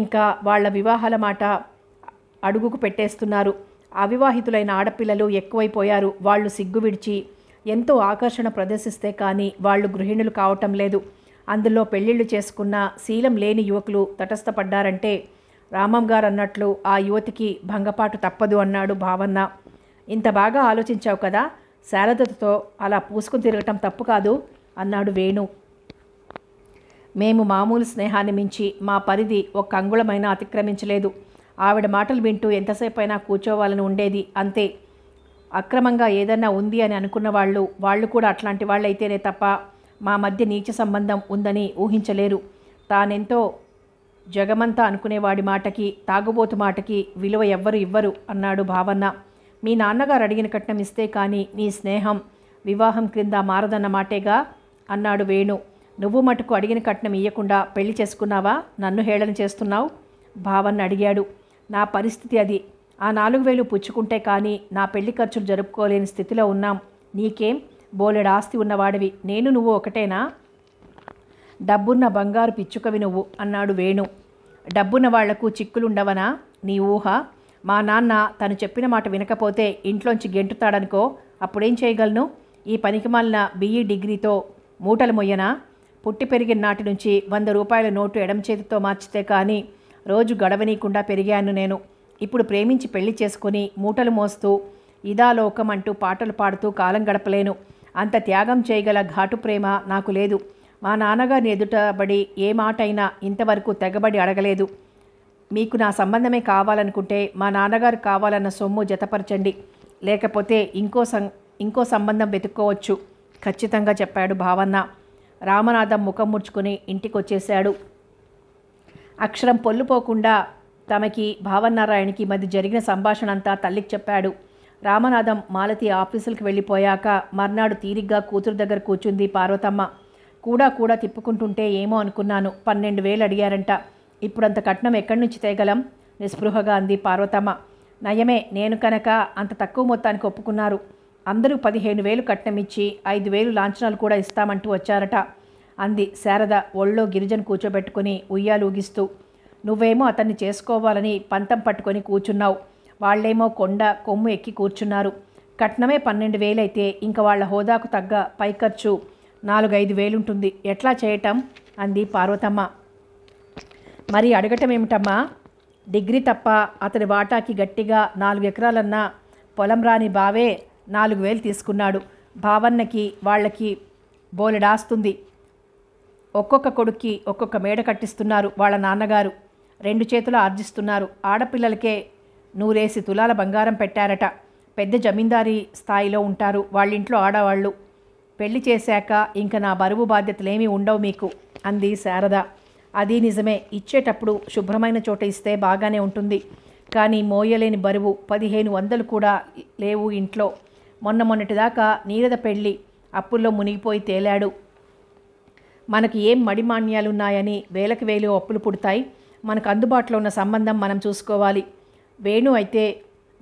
ఇంకా వాళ్ళ వివాహాల మాట అడుగుకు పెట్టేస్తున్నారు అవివాహితులైన ఆడపిల్లలు ఎక్కువైపోయారు వాళ్ళు సిగ్గు విడిచి ఎంతో ఆకర్షణ ప్రదర్శిస్తే కానీ వాళ్ళు గృహిణులు కావటం లేదు అందులో పెళ్లిళ్ళు చేసుకున్న శీలం లేని యువకులు తటస్థపడ్డారంటే రామం గారు అన్నట్లు ఆ యువతికి భంగపాటు తప్పదు అన్నాడు భావన్న ఇంత బాగా ఆలోచించావు కదా శారదతో అలా పూసుకుని తిరగటం తప్పు కాదు అన్నాడు వేణు మేము మామూలు స్నేహాన్ని మించి మా పరిధి ఒక్క అంగుళమైనా అతిక్రమించలేదు ఆవిడ మాటలు వింటూ ఎంతసేపైనా కూర్చోవాలని ఉండేది అంతే అక్రమంగా ఏదన్నా ఉంది అని అనుకున్న వాళ్ళు వాళ్ళు కూడా అట్లాంటి వాళ్ళైతేనే తప్ప మా మధ్య నీచ సంబంధం ఉందని ఊహించలేరు తానెంతో జగమంతా అనుకునేవాడి మాటకి తాగుబోతు మాటకి విలువ ఎవ్వరు ఇవ్వరు అన్నాడు భావన్న మీ నాన్నగారు అడిగిన కట్నం ఇస్తే కానీ నీ స్నేహం వివాహం క్రింద మారదన్న మాటేగా అన్నాడు వేణు నువ్వు మటుకు అడిగిన కట్నం ఇయ్యకుండా పెళ్లి చేసుకున్నావా నన్ను హేళన చేస్తున్నావు భావన్న అడిగాడు నా పరిస్థితి అది ఆ నాలుగు వేలు పుచ్చుకుంటే కానీ నా పెళ్లి ఖర్చులు జరుపుకోలేని స్థితిలో ఉన్నాం నీకేం బోలెడు ఆస్తి ఉన్నవాడివి నేను నువ్వు ఒకటేనా డబ్బున్న బంగారు పిచ్చుకవి నువ్వు అన్నాడు వేణు డబ్బున్న వాళ్లకు చిక్కులుండవనా నీ ఊహ మా నాన్న తను చెప్పిన మాట వినకపోతే ఇంట్లోంచి గెంటుతాడనుకో అప్పుడేం చేయగలను ఈ పనికిమాలిన బీఈ డిగ్రీతో మూటలు మొయ్యనా పుట్టి పెరిగిన నాటి నుంచి వంద రూపాయల నోటు ఎడం చేతితో మార్చితే కానీ రోజు గడవనీయకుండా పెరిగాను నేను ఇప్పుడు ప్రేమించి పెళ్లి చేసుకుని మూటలు మోస్తూ ఇదాలోకం అంటూ పాటలు పాడుతూ కాలం గడపలేను అంత త్యాగం చేయగల ఘాటు ప్రేమ నాకు లేదు మా నాన్నగారిని ఎదుటబడి ఏ మాటైనా ఇంతవరకు తెగబడి అడగలేదు మీకు నా సంబంధమే కావాలనుకుంటే మా నాన్నగారు కావాలన్న సొమ్ము జతపరచండి లేకపోతే ఇంకో సం ఇంకో సంబంధం వెతుక్కోవచ్చు ఖచ్చితంగా చెప్పాడు భావన్న రామనాథం ముఖం ముడుచుకుని ఇంటికి వచ్చేశాడు అక్షరం పొల్లుపోకుండా తమకి భావన్నారాయణకి మధ్య జరిగిన సంభాషణ అంతా తల్లికి చెప్పాడు రామనాథం మాలతి ఆఫీసులకు వెళ్ళిపోయాక మర్నాడు తీరిగ్గా కూతురు దగ్గర కూర్చుంది పార్వతమ్మ కూడా కూడా తిప్పుకుంటుంటే ఏమో అనుకున్నాను పన్నెండు వేలు అడిగారంట ఇప్పుడంత కట్నం ఎక్కడి నుంచి తేగలం నిస్పృహగా అంది పార్వతమ్మ నయమే నేను కనుక అంత తక్కువ మొత్తానికి ఒప్పుకున్నారు అందరూ పదిహేను వేలు కట్నం ఇచ్చి ఐదు వేలు లాంఛనాలు కూడా ఇస్తామంటూ వచ్చారట అంది శారద ఒళ్ళో గిరిజను కూర్చోబెట్టుకుని ఊగిస్తూ నువ్వేమో అతన్ని చేసుకోవాలని పంతం పట్టుకొని కూర్చున్నావు వాళ్లేమో కొండ కొమ్ము ఎక్కి కూర్చున్నారు కట్నమే పన్నెండు వేలైతే ఇంక వాళ్ళ హోదాకు తగ్గ పై ఖర్చు నాలుగైదు వేలుంటుంది ఎట్లా చేయటం అంది పార్వతమ్మ మరి అడగటం ఏమిటమ్మా డిగ్రీ తప్ప అతని వాటాకి గట్టిగా నాలుగు ఎకరాలన్నా పొలం రాని బావే నాలుగు వేలు తీసుకున్నాడు భావన్నకి వాళ్ళకి బోలెడాస్తుంది ఒక్కొక్క కొడుక్కి ఒక్కొక్క మేడ కట్టిస్తున్నారు వాళ్ళ నాన్నగారు రెండు చేతులు ఆర్జిస్తున్నారు ఆడపిల్లలకే నూరేసి తులాల బంగారం పెట్టారట పెద్ద జమీందారీ స్థాయిలో ఉంటారు వాళ్ళింట్లో ఆడవాళ్ళు పెళ్లి చేశాక ఇంక నా బరువు బాధ్యతలేమీ ఉండవు మీకు అంది శారద అది నిజమే ఇచ్చేటప్పుడు శుభ్రమైన చోట ఇస్తే బాగానే ఉంటుంది కానీ మోయలేని బరువు పదిహేను వందలు కూడా లేవు ఇంట్లో మొన్న మొన్నటిదాకా నీరద పెళ్ళి అప్పుల్లో మునిగిపోయి తేలాడు మనకి ఏం మడిమాన్యాలున్నాయని వేలకు వేలు అప్పులు పుడతాయి మనకు అందుబాటులో ఉన్న సంబంధం మనం చూసుకోవాలి వేణు అయితే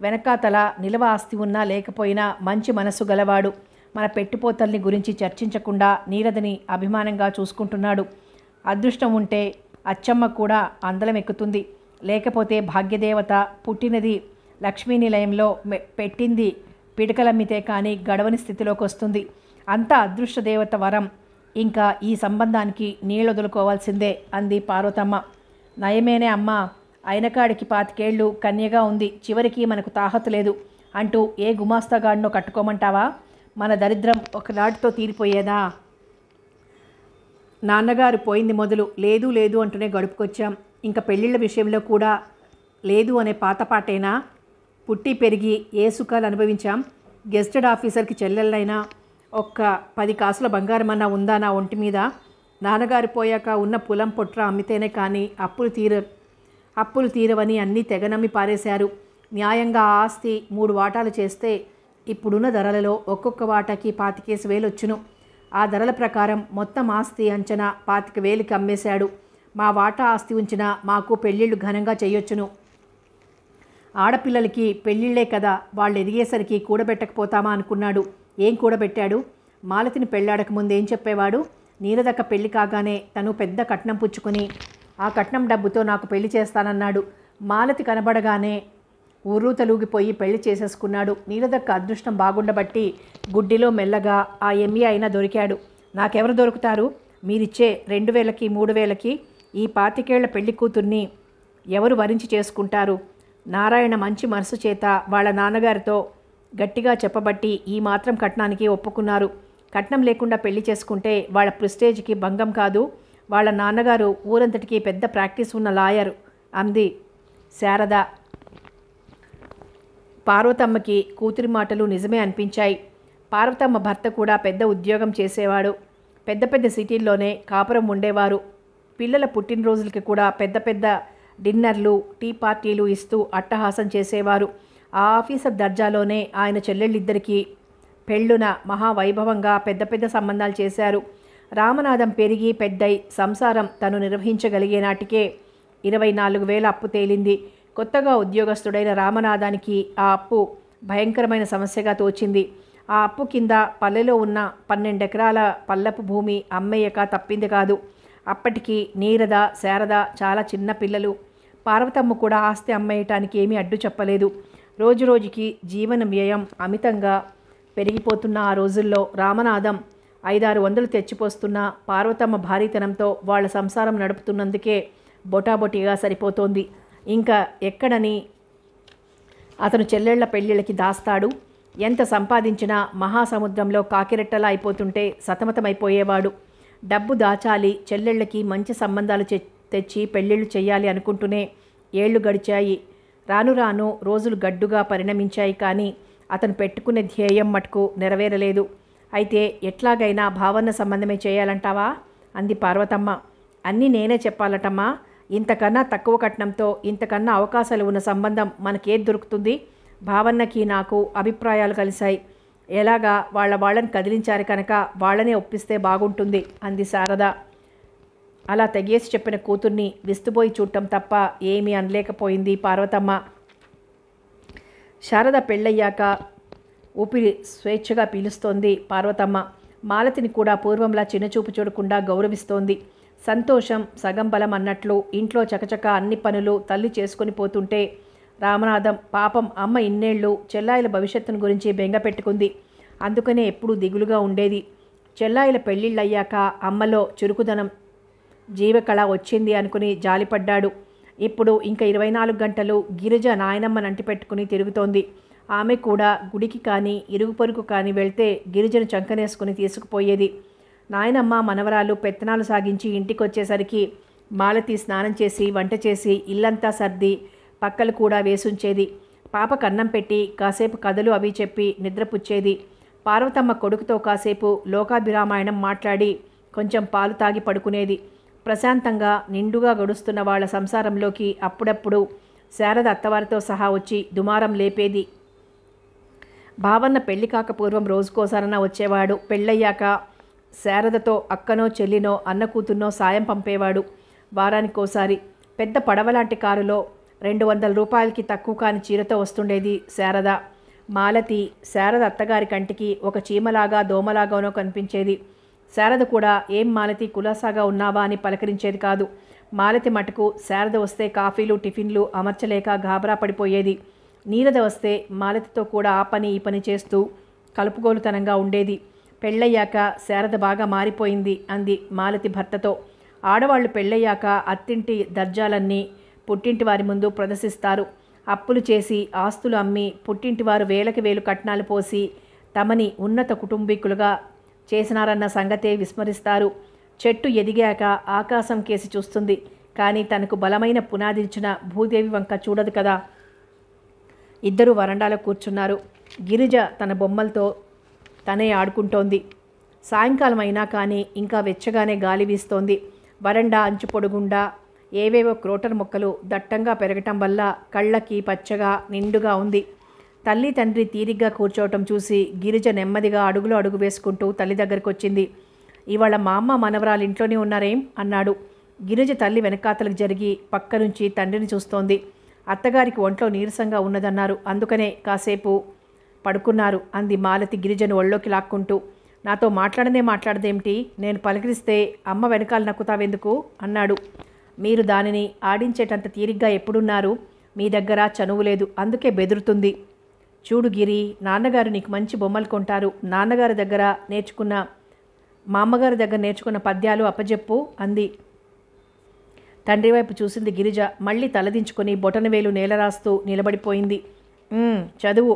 వెనకాతల నిలవ ఆస్తి ఉన్నా లేకపోయినా మంచి మనస్సు గలవాడు మన పెట్టుపోతల్ని గురించి చర్చించకుండా నీరదని అభిమానంగా చూసుకుంటున్నాడు అదృష్టం ఉంటే అచ్చమ్మ కూడా అందలం ఎక్కుతుంది లేకపోతే భాగ్యదేవత పుట్టినది లక్ష్మీ నిలయంలో పెట్టింది పిడకలమ్మితే కానీ గడవని స్థితిలోకి వస్తుంది అంత అదృష్ట దేవత వరం ఇంకా ఈ సంబంధానికి నీళ్ళొదులుకోవాల్సిందే అంది పార్వతమ్మ నయమేనే అమ్మా అయినకాడికి పాతికేళ్ళు కన్యగా ఉంది చివరికి మనకు తాహత లేదు అంటూ ఏ గుమాస్తాగాడినో కట్టుకోమంటావా మన దరిద్రం ఒకనాటితో తీరిపోయేదా నాన్నగారు పోయింది మొదలు లేదు లేదు అంటూనే గడుపుకొచ్చాం ఇంకా పెళ్ళిళ్ళ విషయంలో కూడా లేదు అనే పాత పాటైనా పుట్టి పెరిగి ఏ సుఖాలు అనుభవించాం గెస్టెడ్ ఆఫీసర్కి చెల్లెళ్ళైనా ఒక్క పది కాసుల బంగారమన్నా ఉందా నా ఒంటి మీద నాన్నగారు పోయాక ఉన్న పొలం పొట్ర అమ్మితేనే కానీ అప్పులు తీర అప్పులు తీరవని అన్నీ తెగనమ్మి పారేశారు న్యాయంగా ఆస్తి మూడు వాటాలు చేస్తే ఇప్పుడున్న ధరలలో ఒక్కొక్క వాటాకి పాతికేసి వేలొచ్చును ఆ ధరల ప్రకారం మొత్తం ఆస్తి అంచనా పాతిక వేలికి అమ్మేశాడు మా వాటా ఆస్తి ఉంచిన మాకు పెళ్ళిళ్ళు ఘనంగా చేయొచ్చును ఆడపిల్లలకి పెళ్ళిళ్ళే కదా వాళ్ళు ఎదిగేసరికి కూడబెట్టకపోతామా అనుకున్నాడు ఏం కూడబెట్టాడు మాలతిని ముందు ఏం చెప్పేవాడు నీరదక్క పెళ్లి కాగానే తను పెద్ద కట్నం పుచ్చుకొని ఆ కట్నం డబ్బుతో నాకు పెళ్లి చేస్తానన్నాడు మాలతి కనబడగానే ఊరు తలూగిపోయి పెళ్లి చేసేసుకున్నాడు నీలదక్క అదృష్టం బాగుండబట్టి గుడ్డిలో మెల్లగా ఆ ఎంఈ అయినా దొరికాడు నాకెవరు దొరుకుతారు మీరిచ్చే రెండు వేలకి మూడు వేలకి ఈ పాతికేళ్ల పెళ్లి కూతుర్ని ఎవరు వరించి చేసుకుంటారు నారాయణ మంచి మనసు చేత వాళ్ళ నాన్నగారితో గట్టిగా చెప్పబట్టి ఈ మాత్రం కట్నానికి ఒప్పుకున్నారు కట్నం లేకుండా పెళ్లి చేసుకుంటే వాళ్ళ ప్రిస్టేజ్కి భంగం కాదు వాళ్ళ నాన్నగారు ఊరంతటికి పెద్ద ప్రాక్టీస్ ఉన్న లాయరు అంది శారద పార్వతమ్మకి కూతురి మాటలు నిజమే అనిపించాయి పార్వతమ్మ భర్త కూడా పెద్ద ఉద్యోగం చేసేవాడు పెద్ద పెద్ద సిటీల్లోనే కాపురం ఉండేవారు పిల్లల పుట్టినరోజులకి కూడా పెద్ద పెద్ద డిన్నర్లు టీ పార్టీలు ఇస్తూ అట్టహాసం చేసేవారు ఆ ఆఫీసర్ దర్జాలోనే ఆయన చెల్లెళ్ళిద్దరికీ పెళ్ళున మహావైభవంగా పెద్ద పెద్ద సంబంధాలు చేశారు రామనాథం పెరిగి పెద్దై సంసారం తను నిర్వహించగలిగే నాటికే ఇరవై నాలుగు వేల అప్పు తేలింది కొత్తగా ఉద్యోగస్తుడైన రామనాథానికి ఆ అప్పు భయంకరమైన సమస్యగా తోచింది ఆ అప్పు కింద పల్లెలో ఉన్న పన్నెండెకరాల పల్లపు భూమి అమ్మేయక తప్పింది కాదు అప్పటికి నీరద శారద చాలా చిన్న పిల్లలు పార్వతమ్మ కూడా ఆస్తి అమ్మేయటానికి ఏమీ అడ్డు చెప్పలేదు రోజురోజుకి జీవన వ్యయం అమితంగా పెరిగిపోతున్న ఆ రోజుల్లో రామనాథం ఐదారు వందలు తెచ్చిపోస్తున్న పార్వతమ్మ భారీతనంతో వాళ్ళ సంసారం నడుపుతున్నందుకే బొటాబొటీగా సరిపోతోంది ఇంకా ఎక్కడని అతను చెల్లెళ్ల పెళ్ళిళ్ళకి దాస్తాడు ఎంత సంపాదించినా మహాసముద్రంలో కాకిరెట్టలా అయిపోతుంటే సతమతమైపోయేవాడు డబ్బు దాచాలి చెల్లెళ్ళకి మంచి సంబంధాలు తెచ్చి పెళ్ళిళ్ళు చేయాలి అనుకుంటూనే ఏళ్ళు గడిచాయి రాను రాను రోజులు గడ్డుగా పరిణమించాయి కానీ అతను పెట్టుకునే ధ్యేయం మటుకు నెరవేరలేదు అయితే ఎట్లాగైనా భావన సంబంధమే చేయాలంటావా అంది పార్వతమ్మ అన్నీ నేనే చెప్పాలటమ్మా ఇంతకన్నా తక్కువ కట్నంతో ఇంతకన్నా అవకాశాలు ఉన్న సంబంధం మనకేది దొరుకుతుంది భావన్నకి నాకు అభిప్రాయాలు కలిశాయి ఎలాగా వాళ్ళ వాళ్ళని కదిలించారు కనుక వాళ్ళనే ఒప్పిస్తే బాగుంటుంది అంది శారద అలా తెగేసి చెప్పిన కూతుర్ని విస్తుపోయి చూడటం తప్ప ఏమీ అనలేకపోయింది పార్వతమ్మ శారద పెళ్ళయ్యాక ఊపిరి స్వేచ్ఛగా పీలుస్తోంది పార్వతమ్మ మాలతిని కూడా పూర్వంలా చిన్నచూపు చూడకుండా గౌరవిస్తోంది సంతోషం సగం బలం అన్నట్లు ఇంట్లో చకచక అన్ని పనులు తల్లి చేసుకుని పోతుంటే రామనాథం పాపం అమ్మ ఇన్నేళ్ళు చెల్లాయిల భవిష్యత్తును గురించి బెంగ పెట్టుకుంది అందుకనే ఎప్పుడూ దిగులుగా ఉండేది చెల్లాయిల పెళ్ళిళ్ళయ్యాక అమ్మలో చురుకుదనం జీవకళ వచ్చింది అనుకుని జాలిపడ్డాడు ఇప్పుడు ఇంకా ఇరవై నాలుగు గంటలు గిరిజ నాయనమ్మను అంటిపెట్టుకుని తిరుగుతోంది ఆమె కూడా గుడికి కానీ ఇరుగు పొరుగు కానీ వెళ్తే గిరిజను చంకనేసుకుని తీసుకుపోయేది నాయనమ్మ మనవరాలు పెత్తనాలు సాగించి ఇంటికి వచ్చేసరికి మాలతి స్నానం చేసి వంట చేసి ఇల్లంతా సర్ది పక్కలు కూడా వేసుంచేది పాప కన్నం పెట్టి కాసేపు కథలు అవి చెప్పి నిద్రపుచ్చేది పార్వతమ్మ కొడుకుతో కాసేపు లోకాభిరామాయణం మాట్లాడి కొంచెం పాలు తాగి పడుకునేది ప్రశాంతంగా నిండుగా గడుస్తున్న వాళ్ళ సంసారంలోకి అప్పుడప్పుడు శారద అత్తవారితో సహా వచ్చి దుమారం లేపేది భావన్న పెళ్లి కాకపూర్వం రోజుకోసారన వచ్చేవాడు పెళ్ళయ్యాక శారదతో అక్కనో చెల్లినో అన్న కూతున్నో సాయం పంపేవాడు వారానికోసారి పెద్ద పడవలాంటి కారులో రెండు వందల రూపాయలకి తక్కువ కాని చీరతో వస్తుండేది శారద మాలతి శారద అత్తగారి కంటికి ఒక చీమలాగా దోమలాగానో కనిపించేది శారద కూడా ఏం మాలతి కులాసాగా ఉన్నావా అని పలకరించేది కాదు మాలతి మటుకు శారద వస్తే కాఫీలు టిఫిన్లు అమర్చలేక గాబరా పడిపోయేది నీరద వస్తే మాలతితో కూడా ఆ పని ఈ పని చేస్తూ కలుపుగోలుతనంగా ఉండేది పెళ్ళయ్యాక శారద బాగా మారిపోయింది అంది మాలతి భర్తతో ఆడవాళ్ళు పెళ్ళయ్యాక అత్తింటి దర్జాలన్నీ పుట్టింటి వారి ముందు ప్రదర్శిస్తారు అప్పులు చేసి ఆస్తులు అమ్మి పుట్టింటి వారు వేలకు వేలు కట్నాలు పోసి తమని ఉన్నత కుటుంబీకులుగా చేసినారన్న సంగతే విస్మరిస్తారు చెట్టు ఎదిగాక ఆకాశం కేసి చూస్తుంది కానీ తనకు బలమైన పునాదించిన భూదేవి వంక చూడదు కదా ఇద్దరు వరండాలో కూర్చున్నారు గిరిజ తన బొమ్మలతో తనే ఆడుకుంటోంది సాయంకాలం అయినా కానీ ఇంకా వెచ్చగానే గాలి వీస్తోంది వరండా అంచు పొడుగుండా ఏవేవో క్రోటర్ మొక్కలు దట్టంగా పెరగటం వల్ల కళ్ళకి పచ్చగా నిండుగా ఉంది తల్లి తండ్రి తీరిగ్గా కూర్చోవటం చూసి గిరిజ నెమ్మదిగా అడుగులు అడుగు వేసుకుంటూ తల్లి దగ్గరికి వచ్చింది ఇవాళ మా అమ్మ మనవరాలు ఇంట్లోనే ఉన్నారేం అన్నాడు గిరిజ తల్లి వెనకాతలకు జరిగి పక్క నుంచి తండ్రిని చూస్తోంది అత్తగారికి ఒంట్లో నీరసంగా ఉన్నదన్నారు అందుకనే కాసేపు పడుకున్నారు అంది మాలతి గిరిజను ఒళ్ళోకి లాక్కుంటూ నాతో మాట్లాడనే మాట్లాడదేమిటి నేను పలకరిస్తే అమ్మ వెనకాల నక్కుతావెందుకు అన్నాడు మీరు దానిని ఆడించేటంత తీరిగ్గా ఎప్పుడున్నారు మీ దగ్గర చనువు లేదు అందుకే బెదురుతుంది చూడు గిరి నాన్నగారు నీకు మంచి బొమ్మలు కొంటారు నాన్నగారి దగ్గర నేర్చుకున్న మా అమ్మగారి దగ్గర నేర్చుకున్న పద్యాలు అప్పజెప్పు అంది తండ్రి వైపు చూసింది గిరిజ మళ్ళీ తలదించుకొని బొటనవేలు నేలరాస్తూ నిలబడిపోయింది చదువు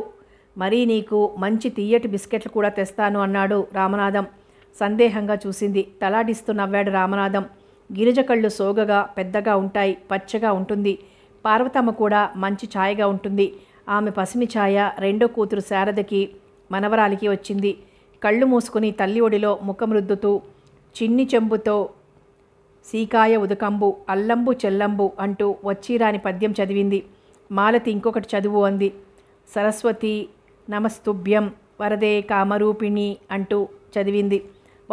మరీ నీకు మంచి తీయటి బిస్కెట్లు కూడా తెస్తాను అన్నాడు రామనాథం సందేహంగా చూసింది తలాడిస్తూ నవ్వాడు రామనాథం గిరిజ కళ్ళు సోగగా పెద్దగా ఉంటాయి పచ్చగా ఉంటుంది పార్వతమ్మ కూడా మంచి ఛాయగా ఉంటుంది ఆమె పసిమి ఛాయ రెండో కూతురు శారదకి మనవరాలికి వచ్చింది కళ్ళు మూసుకుని తల్లి ఒడిలో ముఖం రుద్దుతూ చిన్ని చెంబుతో సీకాయ ఉదకంబు అల్లంబు చెల్లంబు అంటూ వచ్చిరాని పద్యం చదివింది మాలతి ఇంకొకటి చదువు అంది సరస్వతి నమస్తుభ్యం వరదే కామరూపిణి అంటూ చదివింది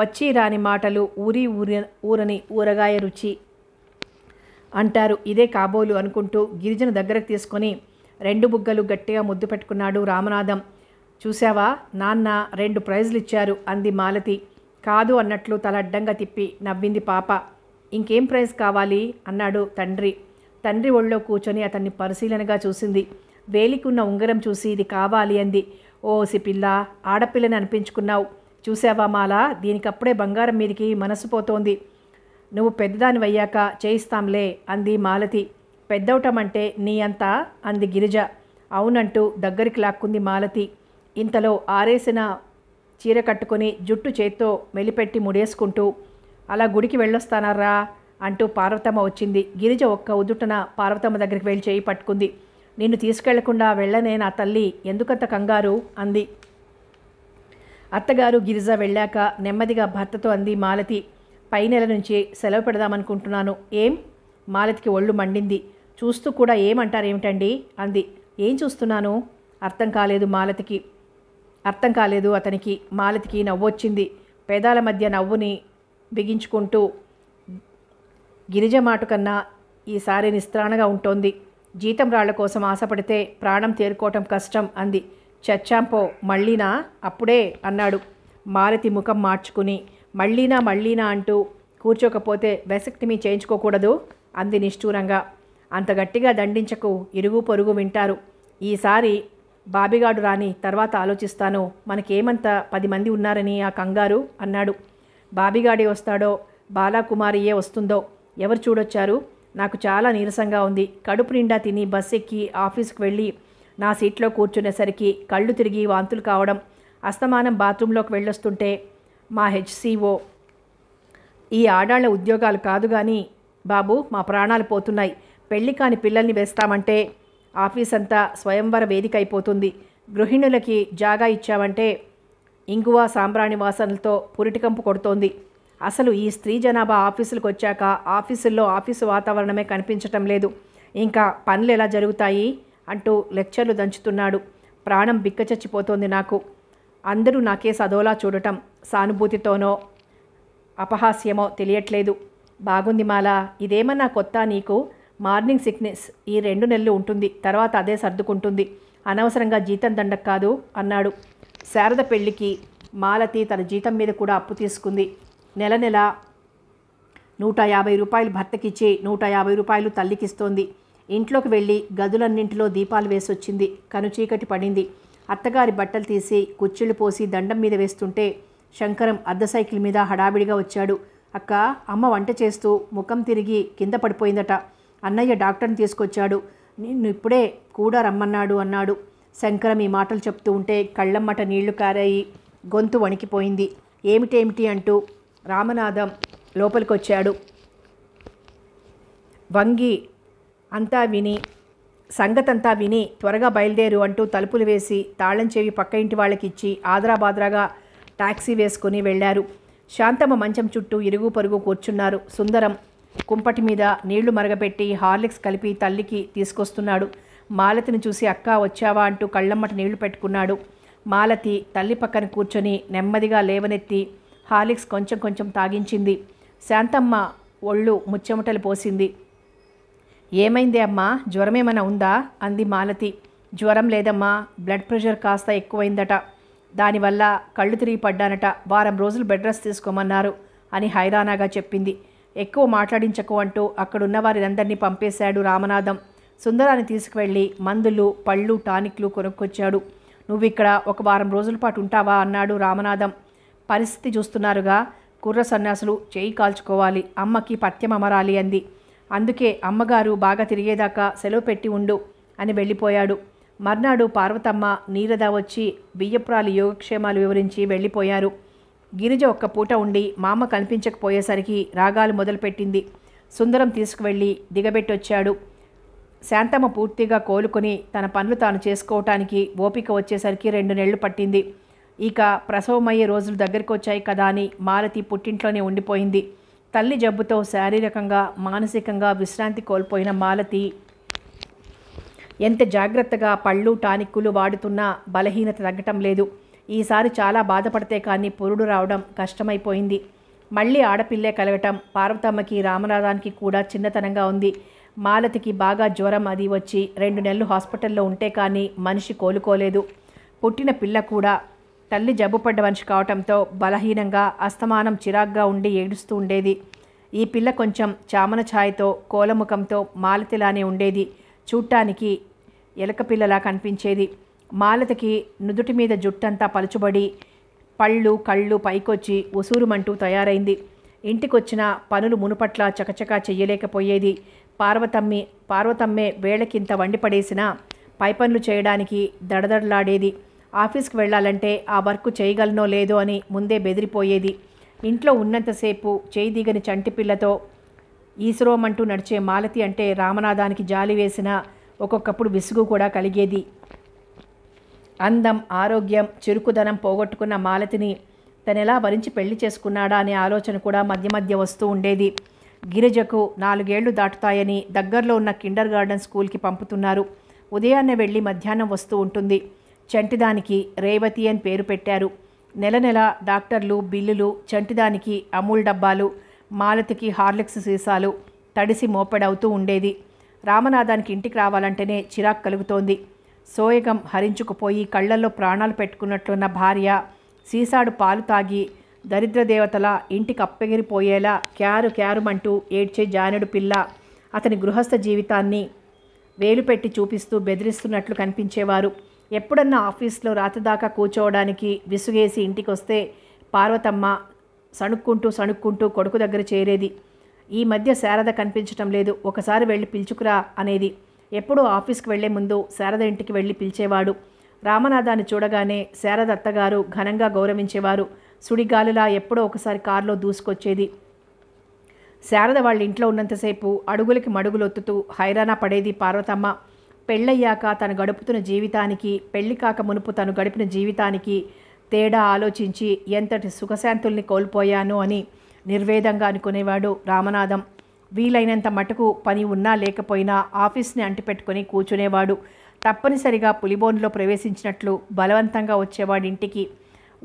వచ్చిరాని మాటలు ఊరి ఊరి ఊరని ఊరగాయ రుచి అంటారు ఇదే కాబోలు అనుకుంటూ గిరిజన దగ్గరకు తీసుకొని రెండు బుగ్గలు గట్టిగా ముద్దు పెట్టుకున్నాడు రామనాథం చూశావా నాన్న రెండు ప్రైజులు ఇచ్చారు అంది మాలతి కాదు అన్నట్లు తల అడ్డంగా తిప్పి నవ్వింది పాప ఇంకేం ప్రైజ్ కావాలి అన్నాడు తండ్రి తండ్రి ఒళ్ళో కూర్చొని అతన్ని పరిశీలనగా చూసింది వేలికున్న ఉంగరం చూసి ఇది కావాలి అంది ఓసి పిల్ల ఆడపిల్లని అనిపించుకున్నావు చూసావా మాల దీనికప్పుడే బంగారం మీదికి మనసు పోతోంది నువ్వు పెద్దదానివయ్యాక చేయిస్తాంలే అంది మాలతి పెద్దవటమంటే నీ అంతా అంది గిరిజ అవునంటూ దగ్గరికి లాక్కుంది మాలతి ఇంతలో ఆరేసిన చీర కట్టుకుని జుట్టు చేత్తో మెలిపెట్టి ముడేసుకుంటూ అలా గుడికి వెళ్ళొస్తానారా అంటూ పార్వతమ్మ వచ్చింది గిరిజ ఒక్క ఉదుటన పార్వతమ్మ దగ్గరికి వెళ్ళి చేయి పట్టుకుంది నిన్ను తీసుకెళ్లకుండా వెళ్ళనే నా తల్లి ఎందుకంత కంగారు అంది అత్తగారు గిరిజ వెళ్ళాక నెమ్మదిగా భర్తతో అంది మాలతి పై నెల నుంచి సెలవు పెడదామనుకుంటున్నాను ఏం మాలతికి ఒళ్ళు మండింది చూస్తూ కూడా ఏమంటారు ఏమిటండి అంది ఏం చూస్తున్నాను అర్థం కాలేదు మాలతికి అర్థం కాలేదు అతనికి మాలతికి నవ్వొచ్చింది పేదాల మధ్య నవ్వుని బిగించుకుంటూ గిరిజ మాట కన్నా ఈసారి నిస్త్రాణగా ఉంటోంది జీతం రాళ్ల కోసం ఆశపడితే ప్రాణం తేరుకోవటం కష్టం అంది చచ్చాంపో మళ్ళీనా అప్పుడే అన్నాడు మాలతి ముఖం మార్చుకుని మళ్ళీనా మళ్ళీనా అంటూ కూర్చోకపోతే వెసక్టిమీ చేయించుకోకూడదు అంది నిష్ఠూరంగా అంత గట్టిగా దండించకు ఇరుగు పొరుగు వింటారు ఈసారి బాబిగాడు రాని తర్వాత ఆలోచిస్తాను మనకేమంత పది మంది ఉన్నారని ఆ కంగారు అన్నాడు బాబిగాడే వస్తాడో బాలాకుమారియే వస్తుందో ఎవరు చూడొచ్చారు నాకు చాలా నీరసంగా ఉంది కడుపు నిండా తిని బస్ ఎక్కి ఆఫీస్కి వెళ్ళి నా సీట్లో కూర్చునేసరికి కళ్ళు తిరిగి వాంతులు కావడం అస్తమానం బాత్రూంలోకి వెళ్ళొస్తుంటే మా హెచ్సిఓ ఈ ఆడాళ్ల ఉద్యోగాలు కాదు కానీ బాబు మా ప్రాణాలు పోతున్నాయి పెళ్లి కాని పిల్లల్ని వేస్తామంటే ఆఫీస్ అంతా స్వయంవర వేదిక అయిపోతుంది గృహిణులకి జాగా ఇచ్చామంటే ఇంగువ సాంబ్రాణి వాసనలతో పురిటికంపు కొడుతోంది అసలు ఈ స్త్రీ జనాభా ఆఫీసులకు వచ్చాక ఆఫీసుల్లో ఆఫీసు వాతావరణమే కనిపించటం లేదు ఇంకా పనులు ఎలా జరుగుతాయి అంటూ లెక్చర్లు దంచుతున్నాడు ప్రాణం బిక్కచచ్చిపోతోంది నాకు అందరూ నాకే సదోలా చూడటం సానుభూతితోనో అపహాస్యమో తెలియట్లేదు బాగుంది మాలా ఇదేమన్నా కొత్త నీకు మార్నింగ్ సిక్నెస్ ఈ రెండు నెలలు ఉంటుంది తర్వాత అదే సర్దుకుంటుంది అనవసరంగా జీతం దండకు కాదు అన్నాడు శారద పెళ్లికి మాలతి తన జీతం మీద కూడా అప్పు తీసుకుంది నెల నెల నూట యాభై రూపాయలు భర్తకిచ్చి నూట యాభై రూపాయలు తల్లికిస్తోంది ఇంట్లోకి వెళ్ళి గదులన్నింటిలో దీపాలు వేసొచ్చింది కనుచీకటి పడింది అత్తగారి బట్టలు తీసి కుచ్చిళ్ళు పోసి దండం మీద వేస్తుంటే శంకరం అర్ధ సైకిల్ మీద హడావిడిగా వచ్చాడు అక్క అమ్మ వంట చేస్తూ ముఖం తిరిగి కింద పడిపోయిందట అన్నయ్య డాక్టర్ని తీసుకొచ్చాడు నిన్ను ఇప్పుడే కూడా రమ్మన్నాడు అన్నాడు శంకరం ఈ మాటలు చెప్తూ ఉంటే కళ్ళమ్మట నీళ్లు కారాయి గొంతు వణికిపోయింది ఏమిటేమిటి అంటూ రామనాథం లోపలికొచ్చాడు వంగి అంతా విని సంగతంతా విని త్వరగా బయలుదేరు అంటూ తలుపులు వేసి తాళం చెవి పక్క ఇంటి వాళ్ళకి ఆదరా ఆదరాబాద్రాగా టాక్సీ వేసుకుని వెళ్ళారు శాంతమ్మ మంచం చుట్టూ ఇరుగు పరుగు కూర్చున్నారు సుందరం కుంపటి మీద నీళ్లు మరగపెట్టి హార్లిక్స్ కలిపి తల్లికి తీసుకొస్తున్నాడు మాలతిని చూసి అక్క వచ్చావా అంటూ కళ్ళమ్మట నీళ్లు పెట్టుకున్నాడు మాలతి తల్లి పక్కన కూర్చొని నెమ్మదిగా లేవనెత్తి హార్లిక్స్ కొంచెం కొంచెం తాగించింది శాంతమ్మ ఒళ్ళు ముచ్చెమటలు పోసింది ఏమైంది అమ్మా జ్వరమేమైనా ఉందా అంది మాలతి జ్వరం లేదమ్మా బ్లడ్ ప్రెషర్ కాస్త ఎక్కువైందట దానివల్ల కళ్ళు తిరిగి పడ్డానట వారం రోజులు బెడ్ రెస్ట్ తీసుకోమన్నారు అని హైరానాగా చెప్పింది ఎక్కువ మాట్లాడించకు అంటూ అక్కడున్న వారినందరినీ పంపేశాడు రామనాథం సుందరాన్ని తీసుకువెళ్ళి మందులు పళ్ళు టానిక్లు కొనుక్కొచ్చాడు నువ్వు ఇక్కడ ఒక వారం రోజుల పాటు ఉంటావా అన్నాడు రామనాథం పరిస్థితి చూస్తున్నారుగా కుర్ర సన్యాసులు చేయి కాల్చుకోవాలి అమ్మకి పత్యం అమరాలి అంది అందుకే అమ్మగారు బాగా తిరిగేదాకా సెలవు పెట్టి ఉండు అని వెళ్ళిపోయాడు మర్నాడు పార్వతమ్మ నీరద వచ్చి బియ్యప్రాలి యోగక్షేమాలు వివరించి వెళ్ళిపోయారు గిరిజ ఒక్క పూట ఉండి మామ కనిపించకపోయేసరికి రాగాలు మొదలుపెట్టింది సుందరం తీసుకువెళ్ళి దిగబెట్టొచ్చాడు శాంతమ్మ పూర్తిగా కోలుకుని తన పనులు తాను చేసుకోవటానికి ఓపిక వచ్చేసరికి రెండు నెలలు పట్టింది ఇక ప్రసవమయ్యే రోజులు దగ్గరికి వచ్చాయి కదా అని మాలతి పుట్టింట్లోనే ఉండిపోయింది తల్లి జబ్బుతో శారీరకంగా మానసికంగా విశ్రాంతి కోల్పోయిన మాలతి ఎంత జాగ్రత్తగా పళ్ళు టానిక్కులు వాడుతున్నా బలహీనత తగ్గటం లేదు ఈసారి చాలా బాధపడితే కానీ పురుడు రావడం కష్టమైపోయింది మళ్ళీ ఆడపిల్లే కలగటం పార్వతమ్మకి రామనాథానికి కూడా చిన్నతనంగా ఉంది మాలతికి బాగా జ్వరం అది వచ్చి రెండు నెలలు హాస్పిటల్లో ఉంటే కానీ మనిషి కోలుకోలేదు పుట్టిన పిల్ల కూడా తల్లి జబ్బుపడ్డ మనిషి కావటంతో బలహీనంగా అస్తమానం చిరాగ్గా ఉండి ఏడుస్తూ ఉండేది ఈ పిల్ల కొంచెం చామన ఛాయతో కోలముఖంతో మాలతిలానే ఉండేది చూడటానికి ఎలక పిల్లలా కనిపించేది మాలతికి నుదుటి మీద జుట్టంతా పలుచుబడి పళ్ళు కళ్ళు పైకొచ్చి ఉసూరుమంటూ తయారైంది ఇంటికొచ్చిన పనులు మునుపట్లా చకచకా చెయ్యలేకపోయేది పార్వతమ్మి పార్వతమ్మే వేళకింత వండిపడేసినా పై పనులు చేయడానికి దడదడలాడేది ఆఫీస్కి వెళ్ళాలంటే ఆ వర్క్ చేయగలనో లేదో అని ముందే బెదిరిపోయేది ఇంట్లో ఉన్నంతసేపు చేయి దిగని పిల్లతో ఈశ్రోమంటూ నడిచే మాలతి అంటే రామనాథానికి జాలి వేసిన ఒక్కొక్కప్పుడు విసుగు కూడా కలిగేది అందం ఆరోగ్యం చురుకుదనం పోగొట్టుకున్న మాలతిని తనెలా భరించి పెళ్లి చేసుకున్నాడా అనే ఆలోచన కూడా మధ్య మధ్య వస్తూ ఉండేది గిరిజకు నాలుగేళ్లు దాటుతాయని దగ్గరలో ఉన్న కిండర్ గార్డెన్ స్కూల్కి పంపుతున్నారు ఉదయాన్నే వెళ్ళి మధ్యాహ్నం వస్తూ ఉంటుంది చంటిదానికి రేవతి అని పేరు పెట్టారు నెల నెల డాక్టర్లు బిల్లులు చంటిదానికి అమూల్ డబ్బాలు మాలతికి హార్లిక్స్ సీసాలు తడిసి మోపెడవుతూ ఉండేది రామనాథానికి ఇంటికి రావాలంటేనే చిరాక్ కలుగుతోంది సోయగం హరించుకుపోయి కళ్ళల్లో ప్రాణాలు పెట్టుకున్నట్లున్న భార్య సీసాడు పాలు తాగి దరిద్ర దేవతల ఇంటికి అప్పెగిరిపోయేలా క్యారు క్యారుమంటూ ఏడ్చే జానుడు పిల్ల అతని గృహస్థ జీవితాన్ని వేలు పెట్టి చూపిస్తూ బెదిరిస్తున్నట్లు కనిపించేవారు ఎప్పుడన్నా ఆఫీస్లో రాత్రి దాకా కూర్చోవడానికి విసుగేసి ఇంటికి వస్తే పార్వతమ్మ సణుక్కుంటూ సణుక్కుంటూ కొడుకు దగ్గర చేరేది ఈ మధ్య శారద కనిపించటం లేదు ఒకసారి వెళ్ళి పిలుచుకురా అనేది ఎప్పుడూ ఆఫీస్కి వెళ్లే ముందు శారద ఇంటికి వెళ్ళి పిలిచేవాడు రామనాథాన్ని చూడగానే శారద అత్తగారు ఘనంగా గౌరవించేవారు సుడిగాలులా ఎప్పుడో ఒకసారి కారులో దూసుకొచ్చేది శారద వాళ్ళ ఇంట్లో ఉన్నంతసేపు అడుగులకి మడుగులొత్తుతూ హైరానా పడేది పార్వతమ్మ పెళ్ళయ్యాక తను గడుపుతున్న జీవితానికి పెళ్లి కాక మునుపు తను గడిపిన జీవితానికి తేడా ఆలోచించి ఎంతటి సుఖశాంతుల్ని కోల్పోయాను అని నిర్వేదంగా అనుకునేవాడు రామనాథం వీలైనంత మటుకు పని ఉన్నా లేకపోయినా ఆఫీస్ని అంటిపెట్టుకొని కూర్చునేవాడు తప్పనిసరిగా పులిబోన్లో ప్రవేశించినట్లు బలవంతంగా వచ్చేవాడింటికి